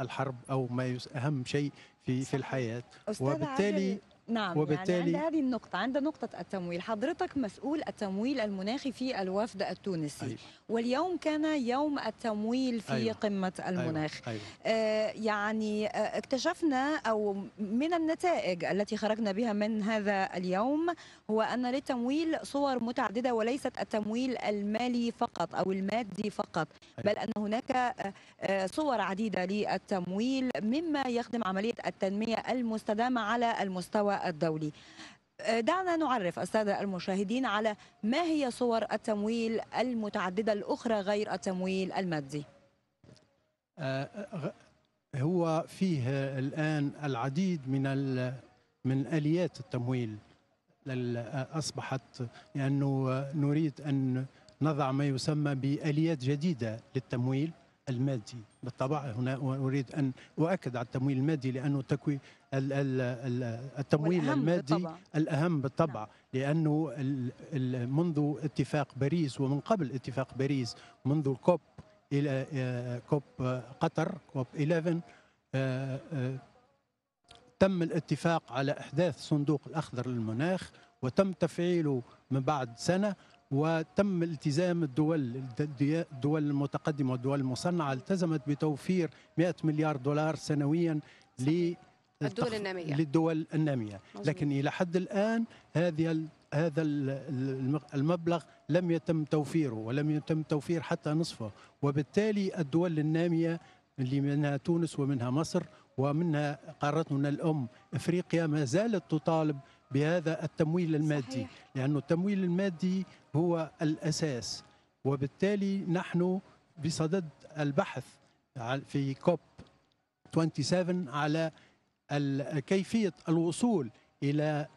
الحرب أو ما أهم شيء في في الحياة وبالتالي نعم يعني وبالتالي يعني عند هذه النقطة عند نقطة التمويل حضرتك مسؤول التمويل المناخي في الوفد التونسي أيوة. واليوم كان يوم التمويل في أيوة. قمة أيوة. المناخ أيوة. أيوة. آه يعني آه، اكتشفنا أو من النتائج التي خرجنا بها من هذا اليوم هو أن للتمويل صور متعددة وليست التمويل المالي فقط أو المادي فقط أيوة. بل أن هناك آه, آه، صور عديدة للتمويل مما يخدم عملية التنمية المستدامة على المستوى الدولي آه، دعنا نعرف السادة المشاهدين على ما هي صور التمويل المتعددة الأخرى غير التمويل المادي آه، آه، هو فيه الآن العديد من من آليات التمويل أصبحت لأنه نريد أن نضع ما يسمى بآليات جديدة للتمويل المادي بالطبع هنا أريد أن أؤكد على التمويل المادي لأنه التمويل المادي بالطبع. الأهم بالطبع نعم. لأنه منذ اتفاق باريس ومن قبل اتفاق باريس منذ الكوب إلى آه، كوب آه، قطر كوب 11 آه، تم الاتفاق على إحداث صندوق الأخضر للمناخ وتم تفعيله من بعد سنة وتم التزام الدول الدول المتقدمة والدول المصنعة التزمت بتوفير 100 مليار دولار سنويا لي الدول النامية للدول النامية مزمين. لكن إلى حد الآن هذه هذا المبلغ لم يتم توفيره ولم يتم توفير حتى نصفه وبالتالي الدول النامية اللي منها تونس ومنها مصر ومنها قارتنا الأم إفريقيا ما زالت تطالب بهذا التمويل المادي صحيح. لأن التمويل المادي هو الأساس وبالتالي نحن بصدد البحث في كوب 27 على كيفيه الوصول الى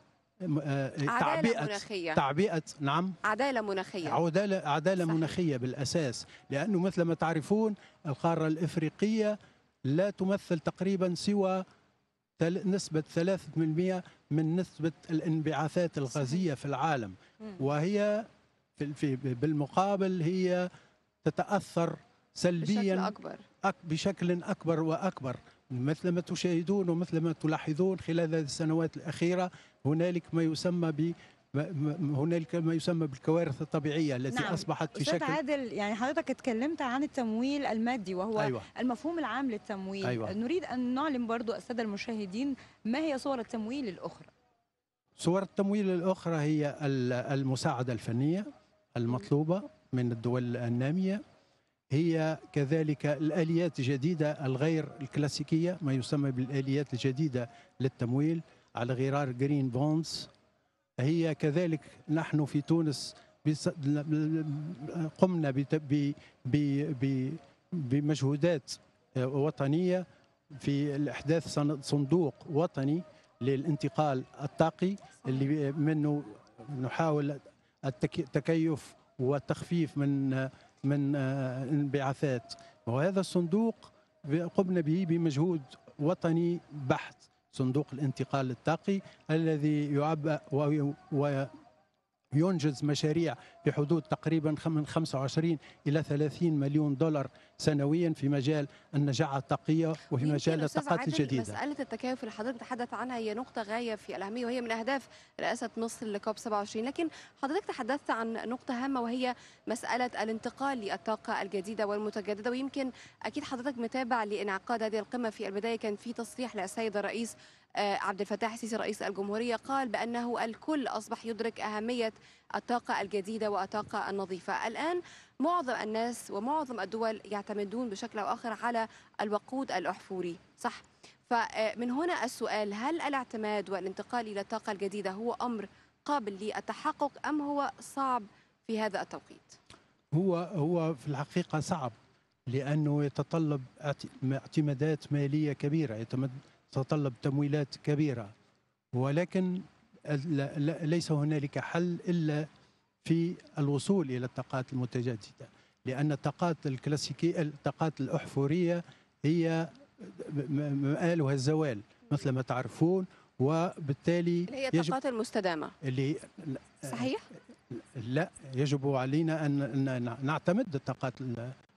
آه، تعبئة تعبئة نعم عدالة مناخية عدالة عدالة صحيح. مناخية بالأساس لأنه مثل ما تعرفون القارة الإفريقية لا تمثل تقريبا سوى نسبة 3% من نسبة الانبعاثات الغازية في العالم وهي في بالمقابل هي تتأثر سلبيا بشكل أكبر بشكل أكبر وأكبر مثل ما تشاهدون ومثل ما تلاحظون خلال السنوات الأخيرة هنالك ما يسمى ب هنالك ما يسمى بالكوارث الطبيعيه التي نعم. اصبحت في شكل عادل يعني حضرتك اتكلمت عن التمويل المادي وهو أيوة. المفهوم العام للتمويل أيوة. نريد ان نعلم برضو الساده المشاهدين ما هي صور التمويل الاخرى صور التمويل الاخرى هي المساعده الفنيه المطلوبه من الدول الناميه هي كذلك الآليات الجديدة الغير الكلاسيكية ما يسمى بالآليات الجديدة للتمويل على غرار جرين بونز هي كذلك نحن في تونس قمنا بمجهودات وطنية في الإحداث صندوق وطني للانتقال الطاقي اللي منه نحاول التكيف والتخفيف من من آه، انبعاثات وهذا الصندوق قمنا به بمجهود وطني بحت صندوق الانتقال الطاقي الذي يعبأ ينجز مشاريع بحدود تقريبا من 25 الى 30 مليون دولار سنويا في مجال النجاعه الطاقيه وفي مجال الطاقات الجديده. مساله التكيف اللي حضرتك تحدث عنها هي نقطه غايه في الاهميه وهي من اهداف رئاسه مصر لكوب 27 لكن حضرتك تحدثت عن نقطه هامه وهي مساله الانتقال للطاقه الجديده والمتجدده ويمكن اكيد حضرتك متابع لانعقاد هذه القمه في البدايه كان في تصريح للسيد الرئيس آه، عبد الفتاح السيسي رئيس الجمهورية قال بأنه الكل أصبح يدرك أهمية الطاقة الجديدة والطاقة النظيفة الآن معظم الناس ومعظم الدول يعتمدون بشكل أو آخر على الوقود الأحفوري صح فمن آه، هنا السؤال هل الاعتماد والانتقال إلى الطاقة الجديدة هو أمر قابل للتحقق أم هو صعب في هذا التوقيت؟ هو هو في الحقيقة صعب لأنه يتطلب اعتمادات مالية كبيرة تتطلب تمويلات كبيرة ولكن ليس هنالك حل إلا في الوصول إلى الطاقات المتجددة لأن الطاقات الكلاسيكية الطاقات الأحفورية هي مآلها الزوال مثل ما تعرفون وبالتالي هي الطاقات المستدامة اللي صحيح؟ لا يجب علينا أن نعتمد الطاقات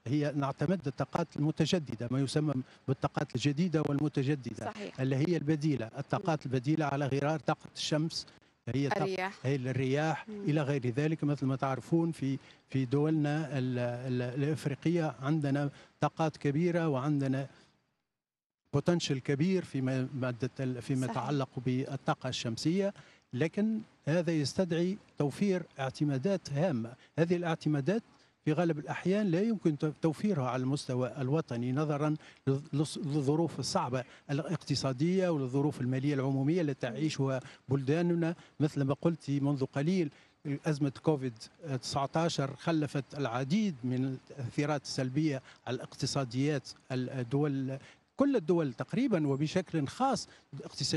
هي نعتمد الطاقات المتجدده ما يسمى بالطاقات الجديده والمتجدده صحيح. اللي هي البديله الطاقات البديله على غرار طاقه الشمس هي الرياح هي الرياح الى غير ذلك مثل ما تعرفون في في دولنا الـ الـ الافريقيه عندنا طاقات كبيره وعندنا بوتنشل كبير فيما ماده فيما يتعلق بالطاقه الشمسيه لكن هذا يستدعي توفير اعتمادات هامه هذه الاعتمادات في غالب الأحيان لا يمكن توفيرها على المستوى الوطني نظرا للظروف الصعبة الاقتصادية والظروف المالية العمومية التي تعيشها بلداننا مثل ما قلت منذ قليل أزمة كوفيد 19 خلفت العديد من التأثيرات السلبية على الاقتصاديات الدول كل الدول تقريبا وبشكل خاص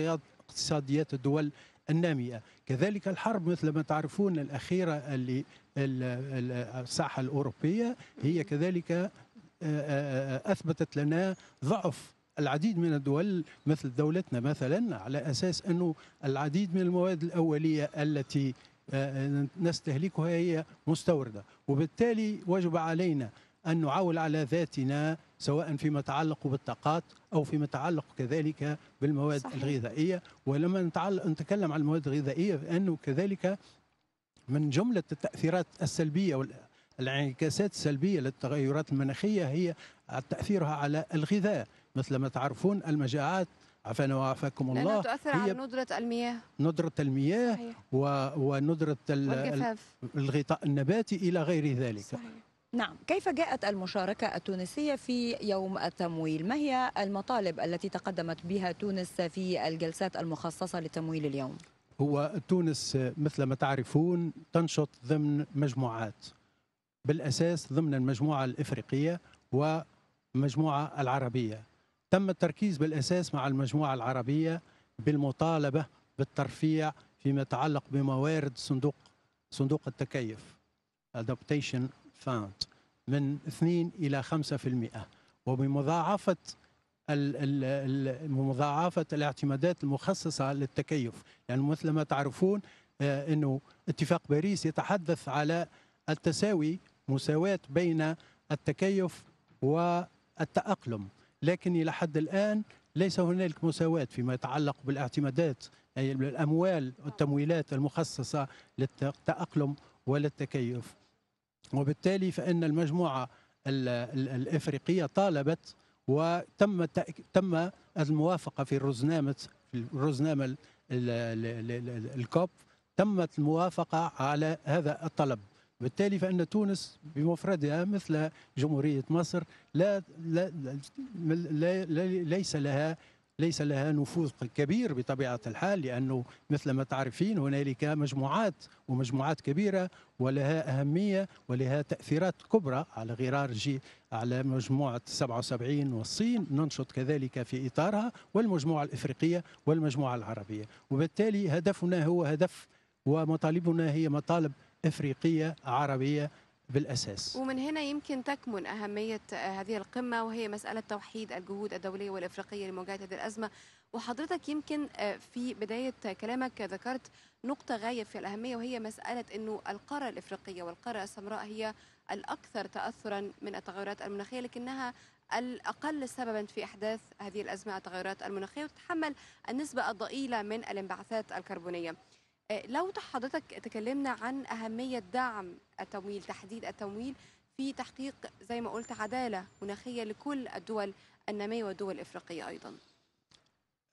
اقتصاديات الدول النامية كذلك الحرب مثل ما تعرفون الأخيرة اللي الساحة الأوروبية هي كذلك آه، آه، آه، أثبتت لنا ضعف العديد من الدول مثل دولتنا مثلا على أساس أنه العديد من المواد الأولية التي نستهلكها هي مستوردة وبالتالي وجب علينا أن نعول على ذاتنا سواء فيما يتعلق بالطاقات أو فيما يتعلق كذلك بالمواد صحيح. الغذائية ولما نتكلم عن المواد الغذائية فأنه كذلك من جملة التأثيرات السلبية والانعكاسات السلبية للتغيرات المناخية هي تأثيرها على الغذاء مثل ما تعرفون المجاعات عافانا وعافاكم الله لأنها تؤثر على ندرة المياه ندرة المياه صحيح. و... وندرة ال... الغطاء النباتي إلى غير ذلك صحيح. نعم كيف جاءت المشاركة التونسية في يوم التمويل ما هي المطالب التي تقدمت بها تونس في الجلسات المخصصة للتمويل اليوم هو تونس مثل ما تعرفون تنشط ضمن مجموعات بالأساس ضمن المجموعة الإفريقية ومجموعة العربية تم التركيز بالأساس مع المجموعة العربية بالمطالبة بالترفيع فيما يتعلق بموارد صندوق صندوق التكيف adaptation فاوند من 2 الى 5% وبمضاعفه مضاعفه الاعتمادات المخصصه للتكيف يعني مثل ما تعرفون آه، انه اتفاق باريس يتحدث على التساوي مساواه بين التكيف والتاقلم لكن الى حد الان ليس هنالك مساواه فيما يتعلق بالاعتمادات اي الاموال والتمويلات المخصصه للتاقلم وللتكيف وبالتالي فإن المجموعة الإفريقية طالبت وتم تم الموافقة في الرزنامة الرزنامة الكوب تمت الموافقة على هذا الطلب بالتالي فإن تونس بمفردها مثل جمهورية مصر لا, لا, لا ليس لها ليس لها نفوذ كبير بطبيعه الحال لانه مثل ما تعرفين هنالك مجموعات ومجموعات كبيره ولها اهميه ولها تاثيرات كبرى على غرار جي على مجموعه 77 والصين ننشط كذلك في اطارها والمجموعه الافريقيه والمجموعه العربيه وبالتالي هدفنا هو هدف ومطالبنا هي مطالب افريقيه عربيه بالاساس ومن هنا يمكن تكمن اهميه هذه القمه وهي مساله توحيد الجهود الدوليه والافريقيه لمواجهه هذه الازمه وحضرتك يمكن آه، في بدايه كلامك ذكرت نقطه غايه في الاهميه وهي مساله انه القاره الافريقيه والقاره السمراء هي الاكثر تاثرا من التغيرات المناخيه لكنها الأقل سببا في أحداث هذه الأزمة التغيرات المناخية وتتحمل النسبة الضئيلة من الانبعاثات الكربونية آه، لو حضرتك تكلمنا عن أهمية دعم التمويل تحديد التمويل في تحقيق زي ما قلت عدالة مناخية لكل الدول النامية والدول الإفريقية أيضا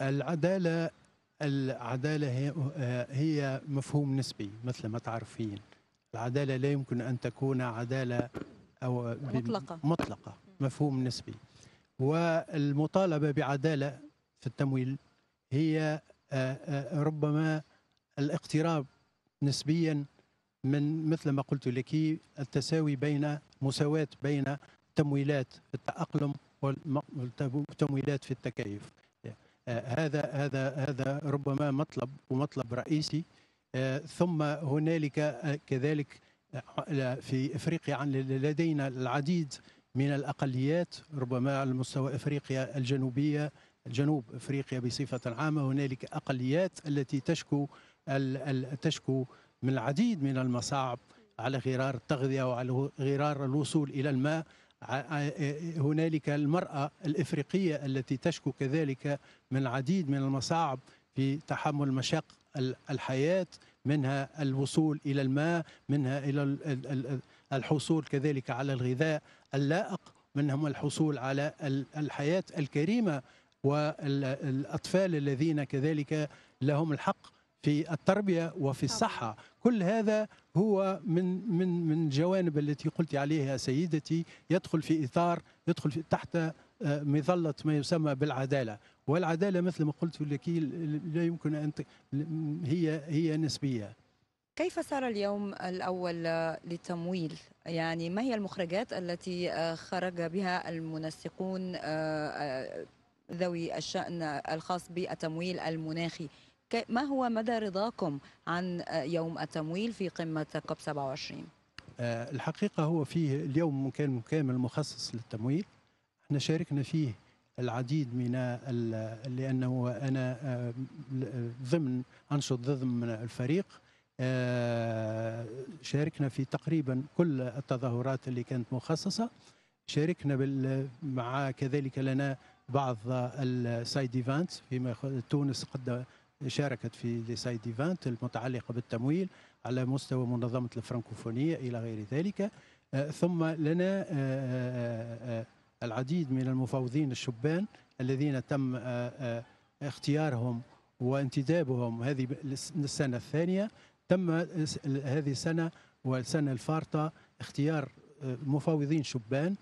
العدالة العدالة هي, هي مفهوم نسبي مثل ما تعرفين العدالة لا يمكن أن تكون عدالة أو مطلقة مطلقة مفهوم نسبي والمطالبة بعدالة في التمويل هي آه، آه، ربما الاقتراب نسبيا من مثل ما قلت لك التساوي بين مساواة بين تمويلات التأقلم والتمويلات في التكيف هذا هذا هذا ربما مطلب ومطلب رئيسي ثم هنالك كذلك في افريقيا لدينا العديد من الاقليات ربما على مستوى افريقيا الجنوبيه جنوب افريقيا بصفه عامه هنالك اقليات التي تشكو تشكو من العديد من المصاعب على غرار التغذية وعلى غرار الوصول إلى الماء هنالك المرأة الإفريقية التي تشكو كذلك من العديد من المصاعب في تحمل مشاق الحياة منها الوصول إلى الماء منها إلى الحصول كذلك على الغذاء اللائق منهم الحصول على الحياة الكريمة والأطفال الذين كذلك لهم الحق في التربيه وفي الصحه كل هذا هو من من من جوانب التي قلت عليها سيدتي يدخل في اطار يدخل في تحت آه، مظله ما يسمى بالعداله والعداله مثل ما قلت لك لا يمكن ان هي هي نسبيه كيف صار اليوم الأول للتمويل؟ يعني ما هي المخرجات التي آه، خرج بها المنسقون آه، ذوي الشأن الخاص بالتمويل المناخي ما هو مدى رضاكم عن آه، يوم التمويل في قمة كوب 27 آه، الحقيقة هو فيه اليوم كان كامل مخصص للتمويل احنا شاركنا فيه العديد من لأنه أنا آه، ضمن أنشط ضمن الفريق شاركنا في تقريبا كل التظاهرات اللي كانت مخصصة شاركنا بال مع كذلك لنا بعض السايد ايفانتس في تونس قد شاركت في لسايد ايفانت المتعلقة بالتمويل على مستوى منظمة الفرنكوفونية إلى غير ذلك آه، ثم لنا آه، آه، العديد من المفاوضين الشبان الذين تم اختيارهم وانتدابهم هذه السنة الثانية تم هذه السنة والسنة الفارطة اختيار مفاوضين شبان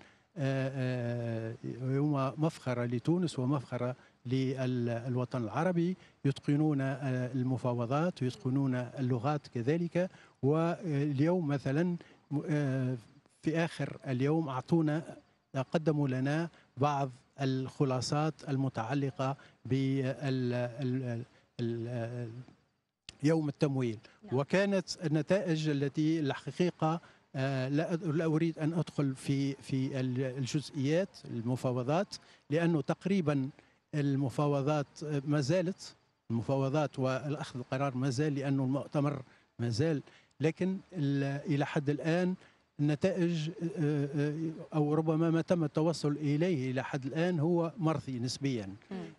هما مفخرة لتونس ومفخرة للوطن العربي يتقنون آه، المفاوضات ويتقنون اللغات كذلك واليوم مثلا آه، في آخر اليوم أعطونا قدموا لنا بعض الخلاصات المتعلقة بال يوم التمويل نعم. وكانت النتائج التي الحقيقة آه، لا أريد أن أدخل في في الجزئيات المفاوضات لأنه تقريبا المفاوضات ما زالت المفاوضات والاخذ القرار ما زال لانه المؤتمر ما زال لكن الى حد الان النتائج آه، آه، او ربما ما تم التوصل اليه الى حد الان هو مرثي نسبيا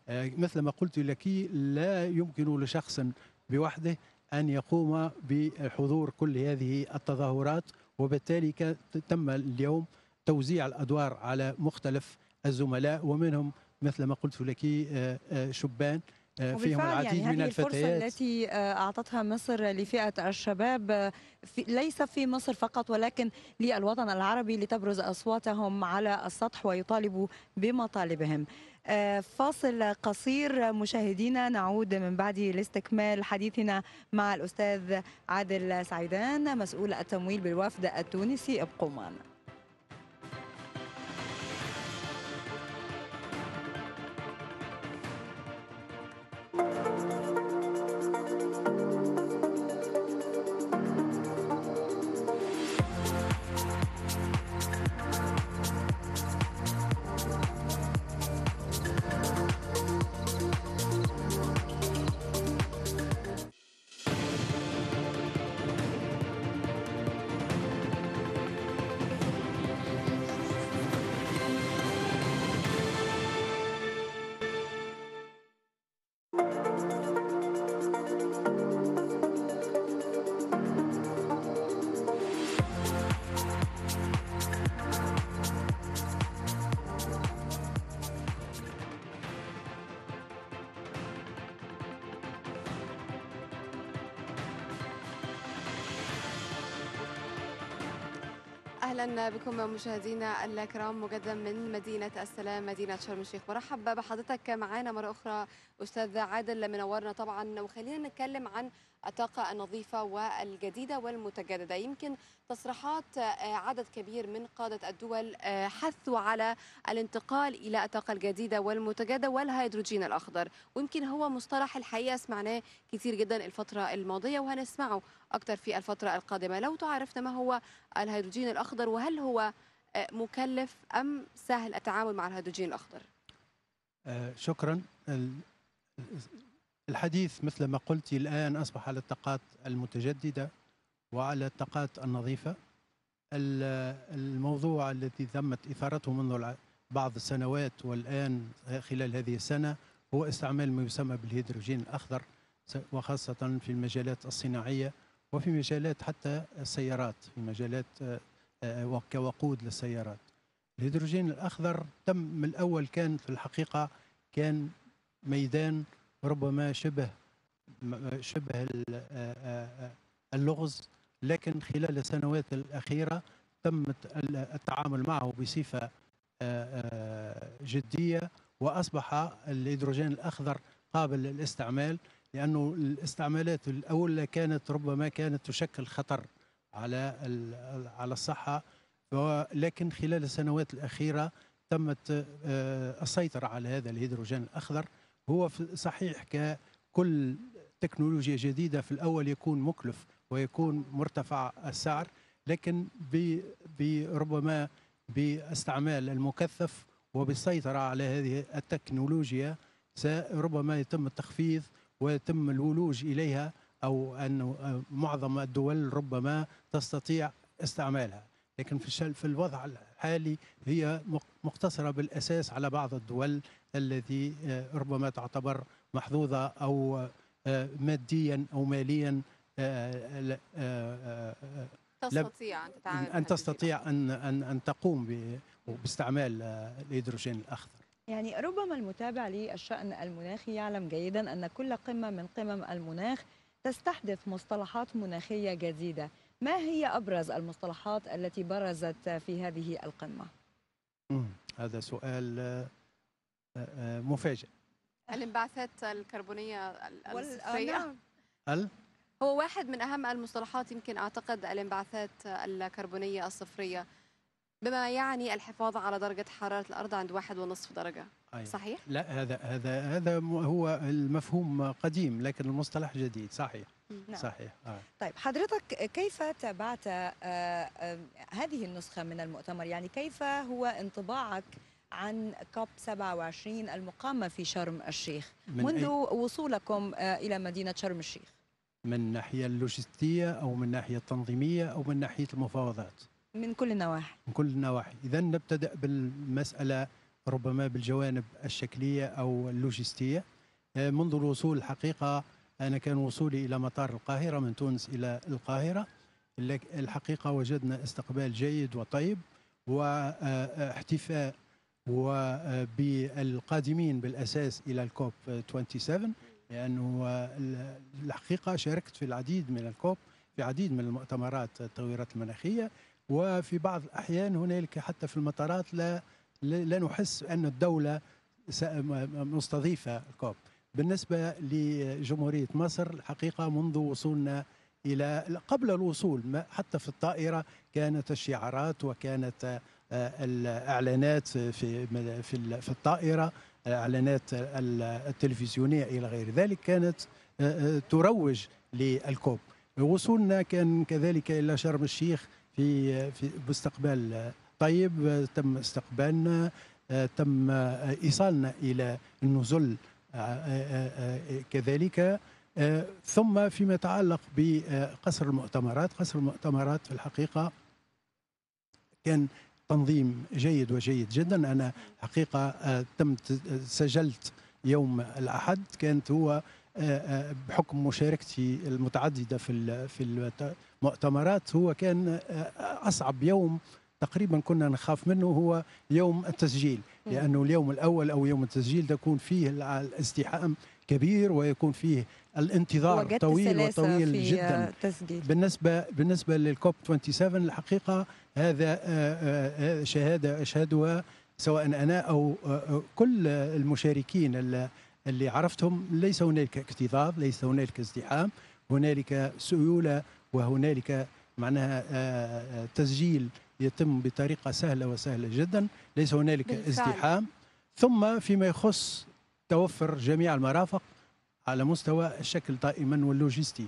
آه، مثل ما قلت لك لا يمكن لشخص بوحده ان يقوم بحضور كل هذه التظاهرات وبالتالي تم اليوم توزيع الادوار على مختلف الزملاء ومنهم مثل ما قلت لك آه، آه، شبان آه، فيهم يعني العديد يعني من الفتيات الفرصة التي أعطتها مصر لفئة الشباب في ليس في مصر فقط ولكن للوطن العربي لتبرز أصواتهم على السطح ويطالبوا بمطالبهم فاصل قصير مشاهدينا نعود من بعد لاستكمال حديثنا مع الأستاذ عادل سعيدان مسؤول التمويل بالوفد التونسي معنا اهلا بكم مشاهدينا الكرام مجددا من مدينه السلام مدينه شرم الشيخ مرحب بحضرتك معانا مره اخرى استاذ عادل منورنا طبعا وخلينا نتكلم عن الطاقة النظيفة والجديدة والمتجددة يمكن تصريحات آه، عدد كبير من قادة الدول آه، حثوا على الانتقال إلى الطاقة الجديدة والمتجددة والهيدروجين الأخضر ويمكن هو مصطلح الحقيقة سمعناه كثير جدا الفترة الماضية وهنسمعه أكثر في الفترة القادمة لو تعرفنا ما هو الهيدروجين الأخضر وهل هو آه، مكلف أم سهل التعامل مع الهيدروجين الأخضر شكرا الحديث مثل ما قلت الآن أصبح على الطاقات المتجددة وعلى الطاقات النظيفة الموضوع الذي تمت إثارته منذ بعض السنوات والآن خلال هذه السنة هو استعمال ما يسمى بالهيدروجين الأخضر وخاصة في المجالات الصناعية وفي مجالات حتى السيارات في مجالات آه، آه، كوقود للسيارات الهيدروجين الأخضر تم من الأول كان في الحقيقة كان ميدان ربما شبه آه، شبه آه، آه، اللغز لكن خلال السنوات الأخيرة تم التعامل معه بصفة جدية وأصبح الهيدروجين الأخضر قابل للاستعمال لأنه الاستعمالات الأولى كانت ربما كانت تشكل خطر على على الصحة ولكن خلال السنوات الأخيرة تمت السيطرة على هذا الهيدروجين الأخضر هو صحيح ككل تكنولوجيا جديدة في الأول يكون مكلف ويكون مرتفع السعر لكن بربما باستعمال المكثف وبالسيطرة على هذه التكنولوجيا ربما يتم التخفيض ويتم الولوج إليها أو أن معظم الدول ربما تستطيع استعمالها لكن في في الوضع الحالي هي مقتصرة بالأساس على بعض الدول التي آه، ربما تعتبر محظوظة أو آه، ماديا أو ماليا آه، تستطيع أن تتعامل أن تستطيع أن أن أن تقوم باستعمال الهيدروجين الأخضر يعني ربما المتابع للشأن المناخي يعلم جيدا أن كل قمة من قمم المناخ تستحدث مصطلحات مناخية جديدة ما هي أبرز المصطلحات التي برزت في هذه القمة؟ هذا سؤال مفاجئ الانبعاثات الكربونيه الصفريه ال هو واحد من اهم المصطلحات يمكن اعتقد الانبعاثات الكربونيه الصفريه بما يعني الحفاظ على درجه حراره الارض عند واحد ونصف درجه أيوة. صحيح لا هذا هذا هذا هو المفهوم قديم لكن المصطلح جديد صحيح نعم. صحيح آه. طيب حضرتك كيف تابعت آه آه هذه النسخة من المؤتمر يعني كيف هو انطباعك عن كوب 27 المقامة في شرم الشيخ من منذ أي... وصولكم آه، إلى مدينة شرم الشيخ من ناحية اللوجستية أو من ناحية التنظيمية أو من ناحية المفاوضات من كل النواحي من كل النواحي إذا نبدأ بالمسألة ربما بالجوانب الشكلية أو اللوجستية آه، منذ الوصول الحقيقة أنا كان وصولي إلى مطار القاهرة من تونس إلى القاهرة الحقيقة وجدنا استقبال جيد وطيب واحتفاء آه، وبالقادمين بالأساس إلى الكوب 27 لأنه الحقيقة شاركت في العديد من الكوب في عديد من المؤتمرات التغيرات المناخية وفي بعض الأحيان هنالك حتى في المطارات لا لا نحس أن الدولة مستضيفة الكوب بالنسبة لجمهورية مصر الحقيقة منذ وصولنا إلى قبل الوصول حتى في الطائرة كانت الشعارات وكانت الاعلانات في في الطائره الاعلانات التلفزيونيه الى غير ذلك كانت آه، آه، تروج للكوب وصولنا كان كذلك الى شرم الشيخ في في باستقبال طيب تم استقبالنا آه، تم ايصالنا الى النزل كذلك ثم فيما يتعلق بقصر المؤتمرات قصر المؤتمرات في الحقيقه كان تنظيم جيد وجيد جدا أنا حقيقة آه، تم آه، سجلت يوم الأحد كانت هو آه، بحكم مشاركتي المتعدده في في المؤتمرات هو كان اصعب يوم تقريبا كنا نخاف منه هو يوم التسجيل لانه اليوم الاول او يوم التسجيل تكون فيه الازدحام كبير ويكون فيه الانتظار طويل وطويل جدا تسجيل. بالنسبه بالنسبه للكوب 27 الحقيقه هذا آه، آه، آه، شهاده اشهدها سواء انا او كل المشاركين اللي عرفتهم ليس هنالك اكتظاظ ليس هنالك ازدحام هنالك سيوله وهنالك معناها تسجيل يتم بطريقه سهله وسهله جدا ليس هنالك ازدحام ثم فيما يخص توفر جميع المرافق على مستوى الشكل دائما واللوجستي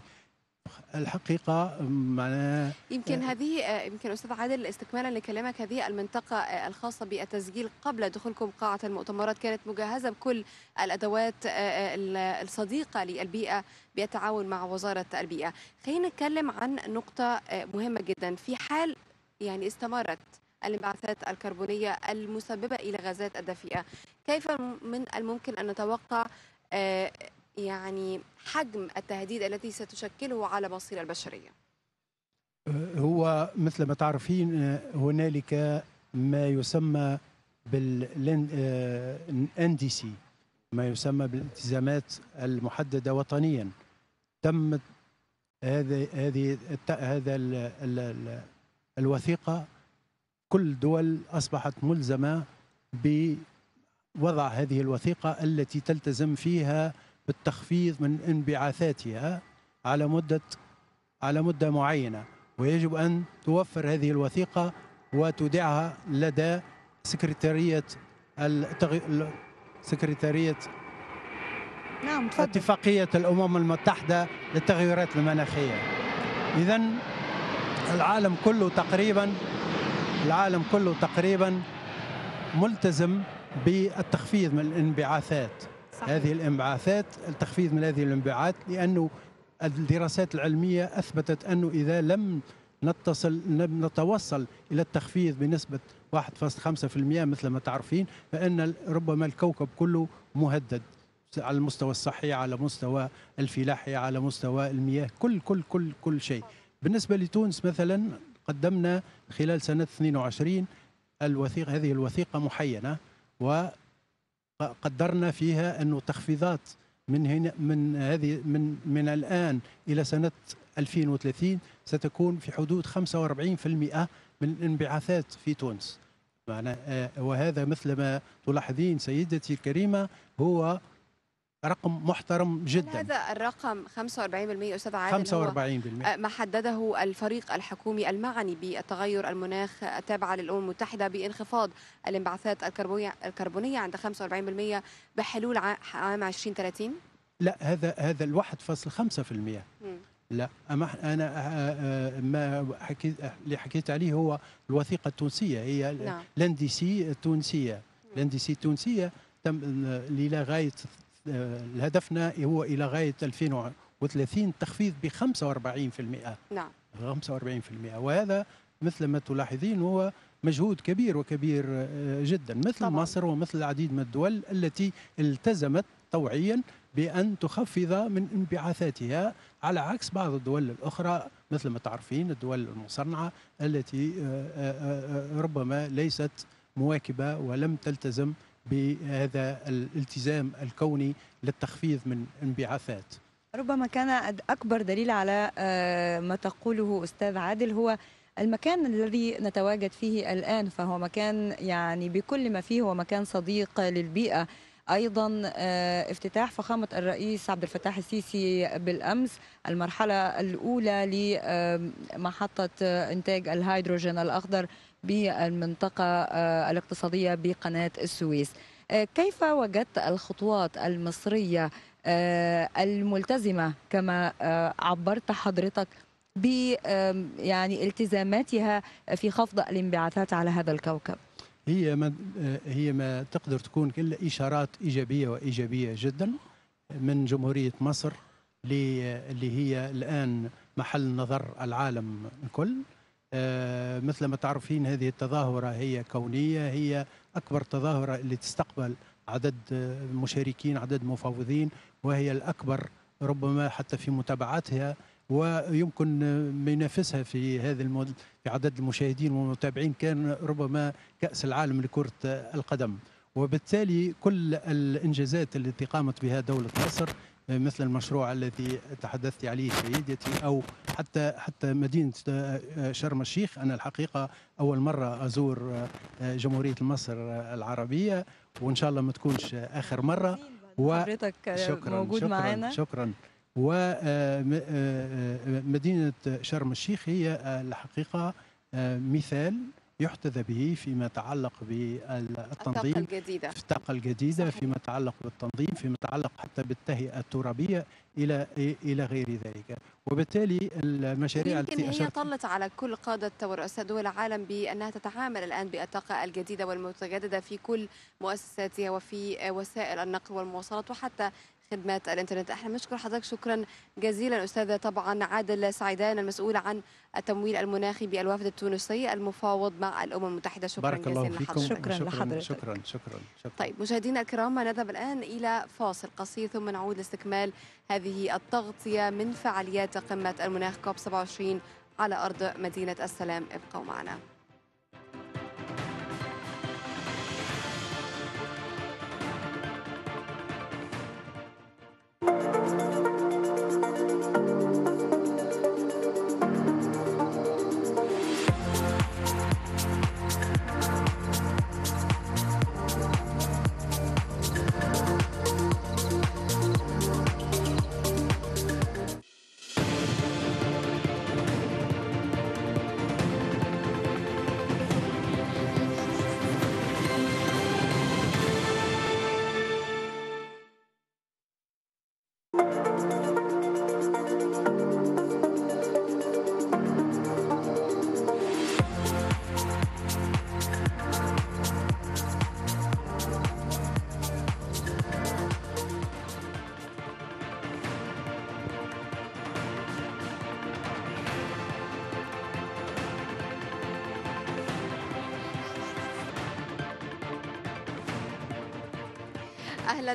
الحقيقة معناها يمكن آه، هذه آه، يمكن أستاذ عادل استكمالا لكلامك هذه المنطقة آه، الخاصة بالتسجيل قبل دخولكم قاعة المؤتمرات كانت مجهزة بكل الأدوات الصديقة للبيئة بالتعاون مع وزارة البيئة خلينا نتكلم عن نقطة مهمة جدا في حال يعني استمرت الانبعاثات الكربونية المسببة إلى غازات الدفيئة كيف من الممكن أن نتوقع يعني حجم التهديد الذي ستشكله على مصير البشرية هو مثل ما تعرفين هنالك ما يسمى بالاندسي آه، ما يسمى بالالتزامات المحددة وطنيا تم هذه هذه هذا الوثيقة كل دول أصبحت ملزمة بوضع هذه الوثيقة التي تلتزم فيها بالتخفيض من انبعاثاتها على مدة على مدة معينة ويجب أن توفر هذه الوثيقة وتودعها لدى سكرتارية التغ... سكرتارية نعم تفضل. اتفاقية الأمم المتحدة للتغيرات المناخية إذا العالم كله تقريبا العالم كله تقريبا ملتزم بالتخفيض من الانبعاثات هذه الانبعاثات التخفيض من هذه الانبعاثات لانه الدراسات العلميه اثبتت انه اذا لم نتصل نتوصل الى التخفيض بنسبه 1.5% مثل ما تعرفين فان ربما الكوكب كله مهدد على المستوى الصحي على مستوى الفلاحي على مستوى المياه كل كل كل كل شيء بالنسبه لتونس مثلا قدمنا خلال سنه 22 الوثيقه هذه الوثيقه محينه و قدرنا فيها انه تخفيضات من هنا من هذه من من الان الى سنه 2030 ستكون في حدود 45% من الانبعاثات في تونس. آه، وهذا مثل ما تلاحظين سيدتي الكريمه هو رقم محترم جدا هذا الرقم 45% استاذ عادل 45% ما حدده الفريق الحكومي المعني بالتغير المناخ التابعه آه، للامم المتحده بانخفاض الانبعاثات الكربونيه عند 45% بحلول عام 2030 لا هذا هذا ال 1.5% لا أما أنا آه، آه، ما حكيت اللي حكيت عليه هو الوثيقة التونسية هي نعم. سي التونسية سي التونسية تم لغاية هدفنا هو الى غايه 2030 تخفيض ب 45% نعم 45% وهذا مثل ما تلاحظين هو مجهود كبير وكبير آه، جدا مثل طبعا. مصر ومثل العديد من الدول التي التزمت طوعيا بأن تخفض من انبعاثاتها على عكس بعض الدول الأخرى مثل ما تعرفين الدول المصنعة التي آه، آه، ربما ليست مواكبة ولم تلتزم بهذا الالتزام الكوني للتخفيض من انبعاثات ربما كان أكبر دليل على آه، ما تقوله أستاذ عادل هو المكان الذي نتواجد فيه الآن فهو مكان يعني بكل ما فيه هو مكان صديق للبيئة ايضا آه، افتتاح فخامه الرئيس عبد الفتاح السيسي بالامس المرحله الاولى لمحطه آه، انتاج الهيدروجين الاخضر بالمنطقة آه، الاقتصادية بقناة السويس آه، كيف وجدت الخطوات المصرية آه، الملتزمة كما عبرت حضرتك ب يعني التزاماتها في خفض الانبعاثات على هذا الكوكب؟ هي ما هي ما تقدر تكون الا اشارات ايجابيه وايجابيه جدا من جمهوريه مصر اللي هي الان محل نظر العالم الكل آه، مثل ما تعرفين هذه التظاهرة هي كونية هي أكبر تظاهرة اللي تستقبل عدد مشاركين عدد مفاوضين وهي الأكبر ربما حتى في متابعتها ويمكن ما ينافسها في هذا المود في عدد المشاهدين والمتابعين كان ربما كأس العالم لكرة القدم وبالتالي كل الإنجازات التي قامت بها دولة مصر مثل المشروع الذي تحدثت عليه سيدتي او حتى حتى مدينه آه، آه، شرم الشيخ انا الحقيقه اول مره ازور آه، جمهوريه مصر العربيه وان شاء الله ما تكونش اخر مره و حضرتك شكرا موجود شكرا معنا شكرا ومدينه شرم الشيخ هي الحقيقه مثال يحتذى به فيما يتعلق بالتنظيم الطاقة الجديدة في الطاقة الجديدة صحيح. فيما يتعلق بالتنظيم فيما يتعلق حتى بالتهيئة الترابية إلى إلى غير ذلك وبالتالي المشاريع التي هي طلت على كل قادة ورؤساء دول العالم بأنها تتعامل الآن بالطاقة الجديدة والمتجددة في كل مؤسساتها وفي وسائل النقل والمواصلات وحتى خدمات الانترنت احنا بنشكر حضرتك شكرا جزيلا استاذه طبعا عادل سعيدان المسؤول عن التمويل المناخي بالوافد التونسي المفاوض مع الامم المتحده شكرا بارك جزيلا الله فيكم شكرا, شكرا لحضرتك شكرا, شكرا شكرا طيب مشاهدينا الكرام نذهب الان الى فاصل قصير ثم نعود لاستكمال هذه التغطيه من فعاليات قمه المناخ كوب 27 على ارض مدينه السلام ابقوا معنا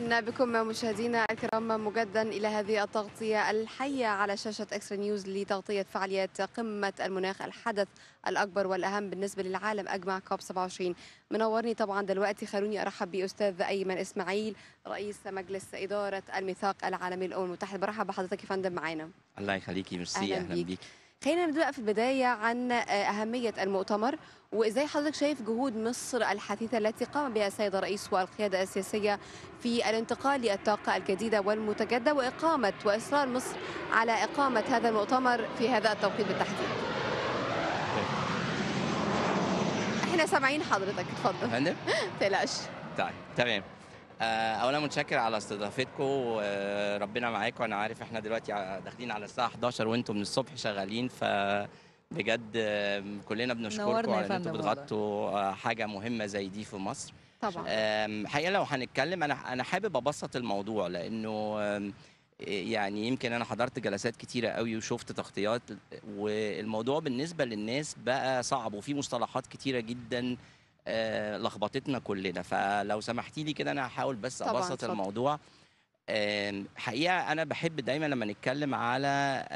اهلا بكم مشاهدينا الكرام مجددا الى هذه التغطيه الحيه على شاشه اكسترا نيوز لتغطيه فعاليات قمه المناخ الحدث الاكبر والاهم بالنسبه للعالم اجمع كوب 27 منورني طبعا دلوقتي خلوني ارحب باستاذ ايمن اسماعيل رئيس مجلس اداره الميثاق العالمي للامم المتحده برحب بحضرتك يا فندم معانا الله يخليكي ميرسي اهلا, أهلاً بيك, بيك. خلينا نبدا في البدايه عن آه، اهميه المؤتمر وازاي حضرتك شايف جهود مصر الحثيثه التي قام بها السيد الرئيس والقياده السياسيه في الانتقال للطاقه الجديده والمتجدده واقامه واصرار مصر على اقامه هذا المؤتمر في هذا التوقيت بالتحديد. احنا سامعين حضرتك اتفضل. انا؟ (laughs) تقلقش. طيب تمام. آه، اولا متشكر على استضافتكم وربنا معاكم انا عارف احنا دلوقتي داخلين على الساعه 11 وانتم من الصبح شغالين ف بجد كلنا بنشكركم ان انتم بتغطوا آه، حاجه مهمه زي دي في مصر طبعا حقيقه لو هنتكلم انا انا حابب ابسط الموضوع لانه يعني يمكن انا حضرت جلسات كتيره قوي وشفت تغطيات والموضوع بالنسبه للناس بقى صعب وفي مصطلحات كتيره جدا آه، لخبطتنا كلنا فلو سمحتي لي كده انا هحاول بس ابسط الموضوع حقيقه انا بحب دايما لما نتكلم على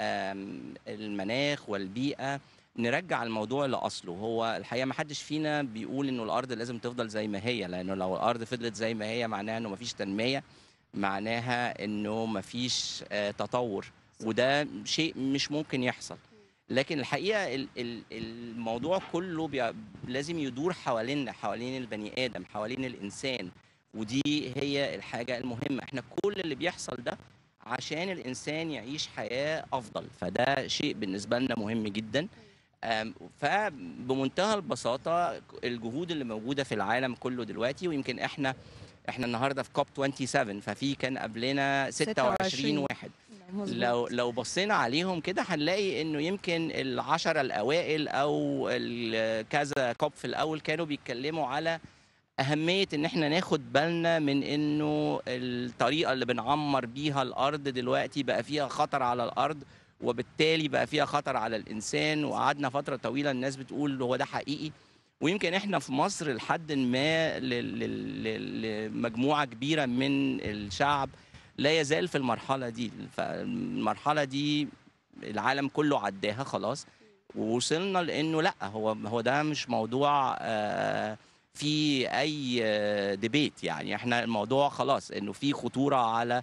المناخ والبيئه نرجع الموضوع لاصله هو الحقيقه ما حدش فينا بيقول انه الارض لازم تفضل زي ما هي لانه لو الارض فضلت زي ما هي معناها انه ما فيش تنميه معناها انه ما فيش آه، تطور وده شيء مش ممكن يحصل لكن الحقيقه الموضوع كله لازم يدور حوالينا حوالين البني ادم حوالين الانسان ودي هي الحاجه المهمه احنا كل اللي بيحصل ده عشان الانسان يعيش حياه افضل فده شيء بالنسبه لنا مهم جدا فبمنتهى البساطه الجهود اللي موجوده في العالم كله دلوقتي ويمكن احنا احنا النهارده في كوب 27 ففي كان قبلنا 26, 26. واحد لو لو بصينا عليهم كده هنلاقي انه يمكن العشرة الاوائل او كذا كوب في الاول كانوا بيتكلموا على اهميه ان احنا ناخد بالنا من انه الطريقه اللي بنعمر بيها الارض دلوقتي بقى فيها خطر على الارض وبالتالي بقى فيها خطر على الانسان وقعدنا فتره طويله الناس بتقول هو ده حقيقي ويمكن احنا في مصر لحد ما لمجموعه كبيره من الشعب لا يزال في المرحله دي فالمرحله دي العالم كله عداها خلاص ووصلنا لانه لا هو هو ده مش موضوع آه، في اي ديبيت آه، يعني احنا الموضوع خلاص انه في خطوره على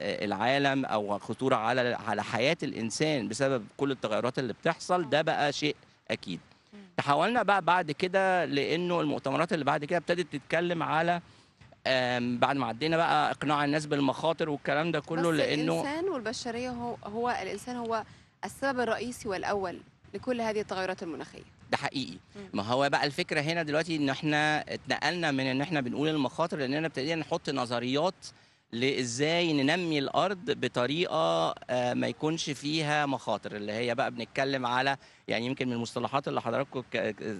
العالم او خطوره على على حياه الانسان بسبب كل التغيرات اللي بتحصل ده بقى شيء اكيد تحولنا بقى بعد كده لانه المؤتمرات اللي بعد كده ابتدت تتكلم على بعد ما عدينا بقى اقناع الناس بالمخاطر والكلام ده كله لانه الانسان والبشريه هو هو الانسان هو السبب الرئيسي والاول لكل هذه التغيرات المناخيه ده حقيقي ما هو بقى الفكره هنا دلوقتي ان احنا اتنقلنا من ان احنا بنقول المخاطر لاننا ابتدينا نحط نظريات لازاي ننمي الارض بطريقه آه، ما يكونش فيها مخاطر اللي هي بقى بنتكلم على يعني يمكن من المصطلحات اللي حضراتكم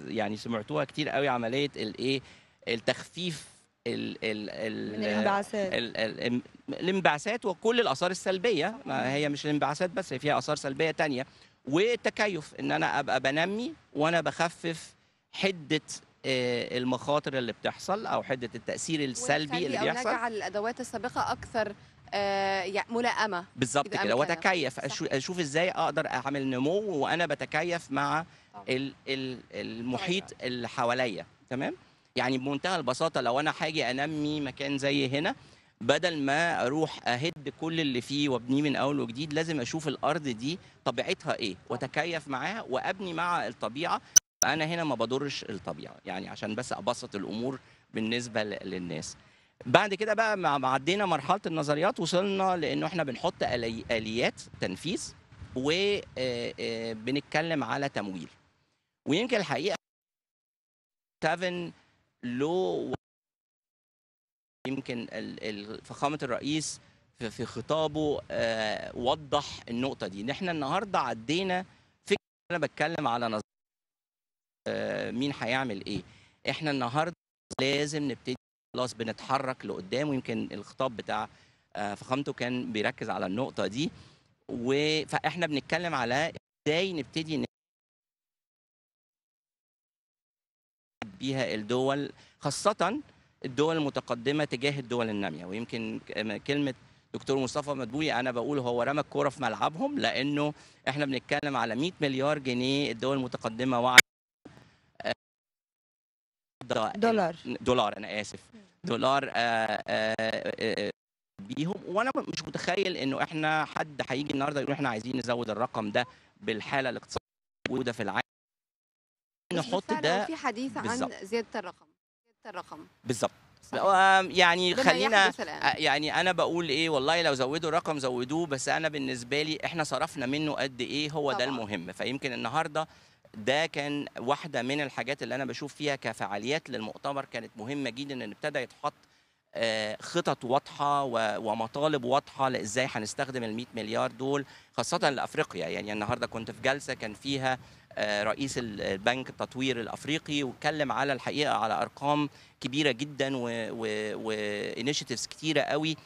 يعني سمعتوها كتير قوي عمليه الايه التخفيف ال ال ال من الانبعاثات ال ال الانبعاثات وكل الاثار السلبيه ما هي مش الانبعاثات بس هي فيها اثار سلبيه تانية والتكيف ان انا ابقى بنمي وانا بخفف حده آه، المخاطر اللي بتحصل او حده التأثير السلبي اللي بيحصل نجعل الادوات السابقه اكثر آه، ملائمه بالظبط كده واتكيف اشوف ازاي اقدر اعمل نمو وانا بتكيف مع المحيط اللي حواليا تمام يعني بمنتهى البساطه لو انا حاجي انمي مكان زي هنا بدل ما اروح اهد كل اللي فيه وابنيه من اول وجديد لازم اشوف الارض دي طبيعتها ايه واتكيف معاها وابني مع الطبيعه انا هنا ما بضرش الطبيعه يعني عشان بس ابسط الامور بالنسبه للناس بعد كده بقى ما عدينا مرحله النظريات وصلنا لانه احنا بنحط اليات تنفيذ وبنتكلم على تمويل ويمكن الحقيقه 7 له يمكن فخامه الرئيس في خطابه آه، وضح النقطه دي ان احنا النهارده عدينا فكره انا بتكلم على نظر آه، مين هيعمل ايه احنا النهارده لازم نبتدي خلاص بنتحرك لقدام ويمكن الخطاب بتاع آه، فخامته كان بيركز على النقطه دي فاحنا بنتكلم على ازاي نبتدي بيها الدول خاصة الدول المتقدمة تجاه الدول النامية ويمكن كلمة دكتور مصطفى مدبولي انا بقول هو رمى الكوره في ملعبهم لانه احنا بنتكلم على 100 مليار جنيه الدول المتقدمه وعد دولار آه، دولار انا اسف دولار آه، آه، بيهم وانا مش متخيل انه احنا حد هيجي النهارده يقول احنا عايزين نزود الرقم ده بالحاله الاقتصاديه الموجوده في العالم نحط ده في حديث عن زياده الرقم زياده الرقم بالظبط يعني خلينا آه، يعني انا بقول ايه والله لو زودوا الرقم زودوه بس انا بالنسبه لي احنا صرفنا منه قد ايه هو ده المهم فيمكن النهارده ده كان واحده من الحاجات اللي انا بشوف فيها كفعاليات للمؤتمر كانت مهمه جدا ان ابتدى يتحط آه، خطط واضحه ومطالب واضحه لازاي هنستخدم ال 100 مليار دول خاصه لافريقيا يعني النهارده كنت في جلسه كان فيها آه، رئيس البنك التطوير الافريقي واتكلم على الحقيقه على ارقام كبيره جدا وانيشيتيفز كتيره قوي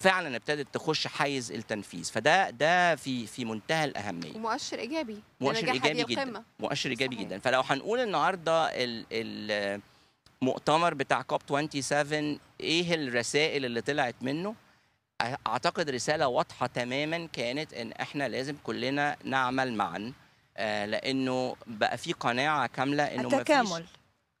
فعلا ابتدت تخش حيز التنفيذ فده ده في في منتهى الاهميه مؤشر ايجابي مؤشر ايجابي جدا مؤشر ايجابي صحيح. جدا فلو هنقول النهارده المؤتمر بتاع كوب 27 ايه الرسائل اللي طلعت منه اعتقد رساله واضحه تماما كانت ان احنا لازم كلنا نعمل معا آه، لانه بقى في قناعه كامله انه التكامل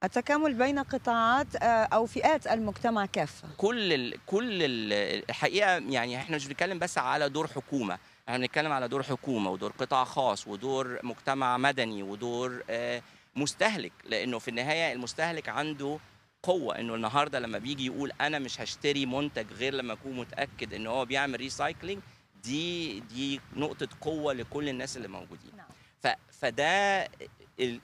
التكامل بين قطاعات آه، او فئات المجتمع كافه كل الـ كل الـ الحقيقه يعني احنا مش بنتكلم بس على دور حكومه احنا بنتكلم على دور حكومه ودور قطاع خاص ودور مجتمع مدني ودور آه، مستهلك لانه في النهايه المستهلك عنده قوه انه النهارده لما بيجي يقول انا مش هشتري منتج غير لما اكون متاكد ان هو بيعمل ريسايكلينج دي دي نقطه قوه لكل الناس اللي موجودين نعم. فده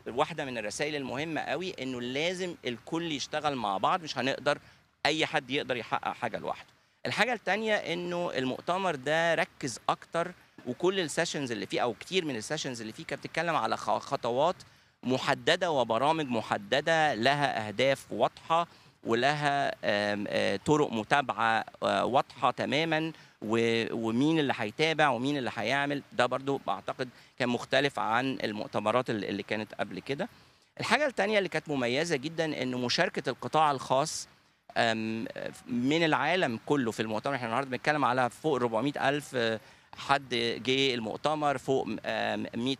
واحده من الرسائل المهمه قوي انه لازم الكل يشتغل مع بعض مش هنقدر اي حد يقدر يحقق حاجه لوحده الحاجه الثانيه انه المؤتمر ده ركز اكتر وكل السيشنز اللي فيه او كتير من السيشنز اللي فيه كانت بتتكلم على خطوات محدده وبرامج محدده لها اهداف واضحه ولها طرق متابعه واضحه تماما ومين اللي هيتابع ومين اللي هيعمل ده برضو بعتقد كان مختلف عن المؤتمرات اللي كانت قبل كده الحاجة الثانية اللي كانت مميزة جدا أن مشاركة القطاع الخاص من العالم كله في المؤتمر احنا النهارده بنتكلم على فوق 400 ألف حد جه المؤتمر فوق 100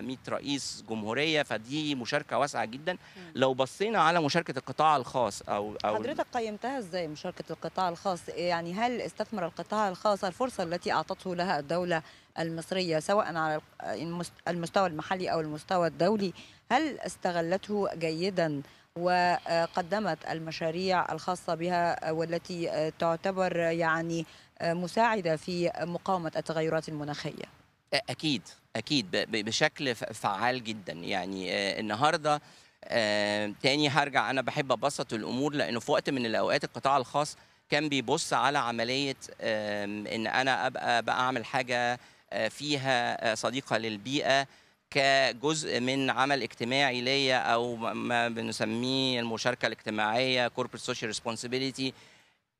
100 رئيس جمهوريه فدي مشاركه واسعه جدا لو بصينا على مشاركه القطاع الخاص او او حضرتك قيمتها ازاي مشاركه القطاع الخاص يعني هل استثمر القطاع الخاص الفرصه التي اعطته لها الدوله المصريه سواء على المستوى المحلي او المستوى الدولي هل استغلته جيدا وقدمت المشاريع الخاصة بها والتي تعتبر يعني مساعدة في مقاومة التغيرات المناخية أكيد أكيد بشكل فعال جدا يعني آه، النهاردة آه، تاني هرجع أنا بحب أبسط الأمور لأنه في وقت من الأوقات القطاع الخاص كان بيبص على عملية إن أنا أبقى بقى أعمل حاجة آه، فيها صديقة للبيئة كجزء من عمل اجتماعي ليا او ما بنسميه المشاركه الاجتماعيه corporate social responsibility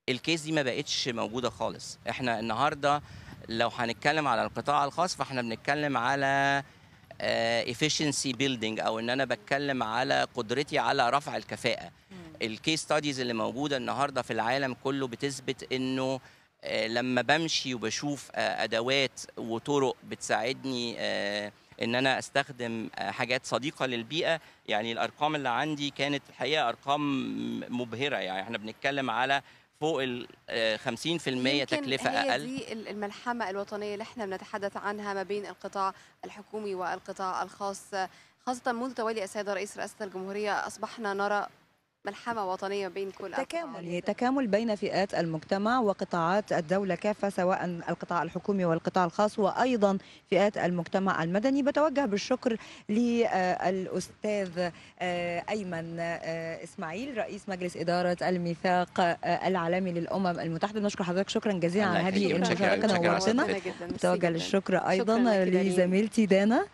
الكيس دي ما بقتش موجوده خالص احنا النهارده لو هنتكلم على القطاع الخاص فاحنا بنتكلم على آه، efficiency building او ان انا بتكلم على قدرتي على رفع الكفاءه الكيس ستاديز اللي موجوده النهارده في العالم كله بتثبت انه آه، لما بمشي وبشوف آه، ادوات وطرق بتساعدني ان انا استخدم آه، حاجات صديقه للبيئه يعني الارقام اللي عندي كانت الحقيقه ارقام مبهره يعني احنا بنتكلم على فوق ال 50% آه، تكلفه هي اقل دي الملحمه الوطنيه اللي احنا بنتحدث عنها ما بين القطاع الحكومي والقطاع الخاص خاصة منذ تولي السيد رئيس رئاسة الجمهورية أصبحنا نرى ملحمة وطنية بين كل تكامل أفضل. تكامل بين فئات المجتمع وقطاعات الدولة كافة سواء القطاع الحكومي والقطاع الخاص وأيضا فئات المجتمع المدني بتوجه بالشكر للأستاذ آه، أيمن آه، إسماعيل رئيس مجلس إدارة الميثاق آه، العالمي للأمم المتحدة نشكر حضرتك شكرا جزيلا على هذه المشاركة نورتنا بتوجه للشكر أيضا لزميلتي دانا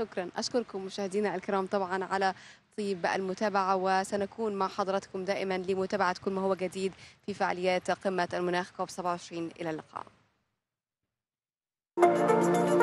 شكرا اشكركم مشاهدينا الكرام طبعا على طيب المتابعة وسنكون مع حضراتكم دائما لمتابعة كل ما هو جديد في فعاليات قمة المناخ كوب 27 إلى اللقاء.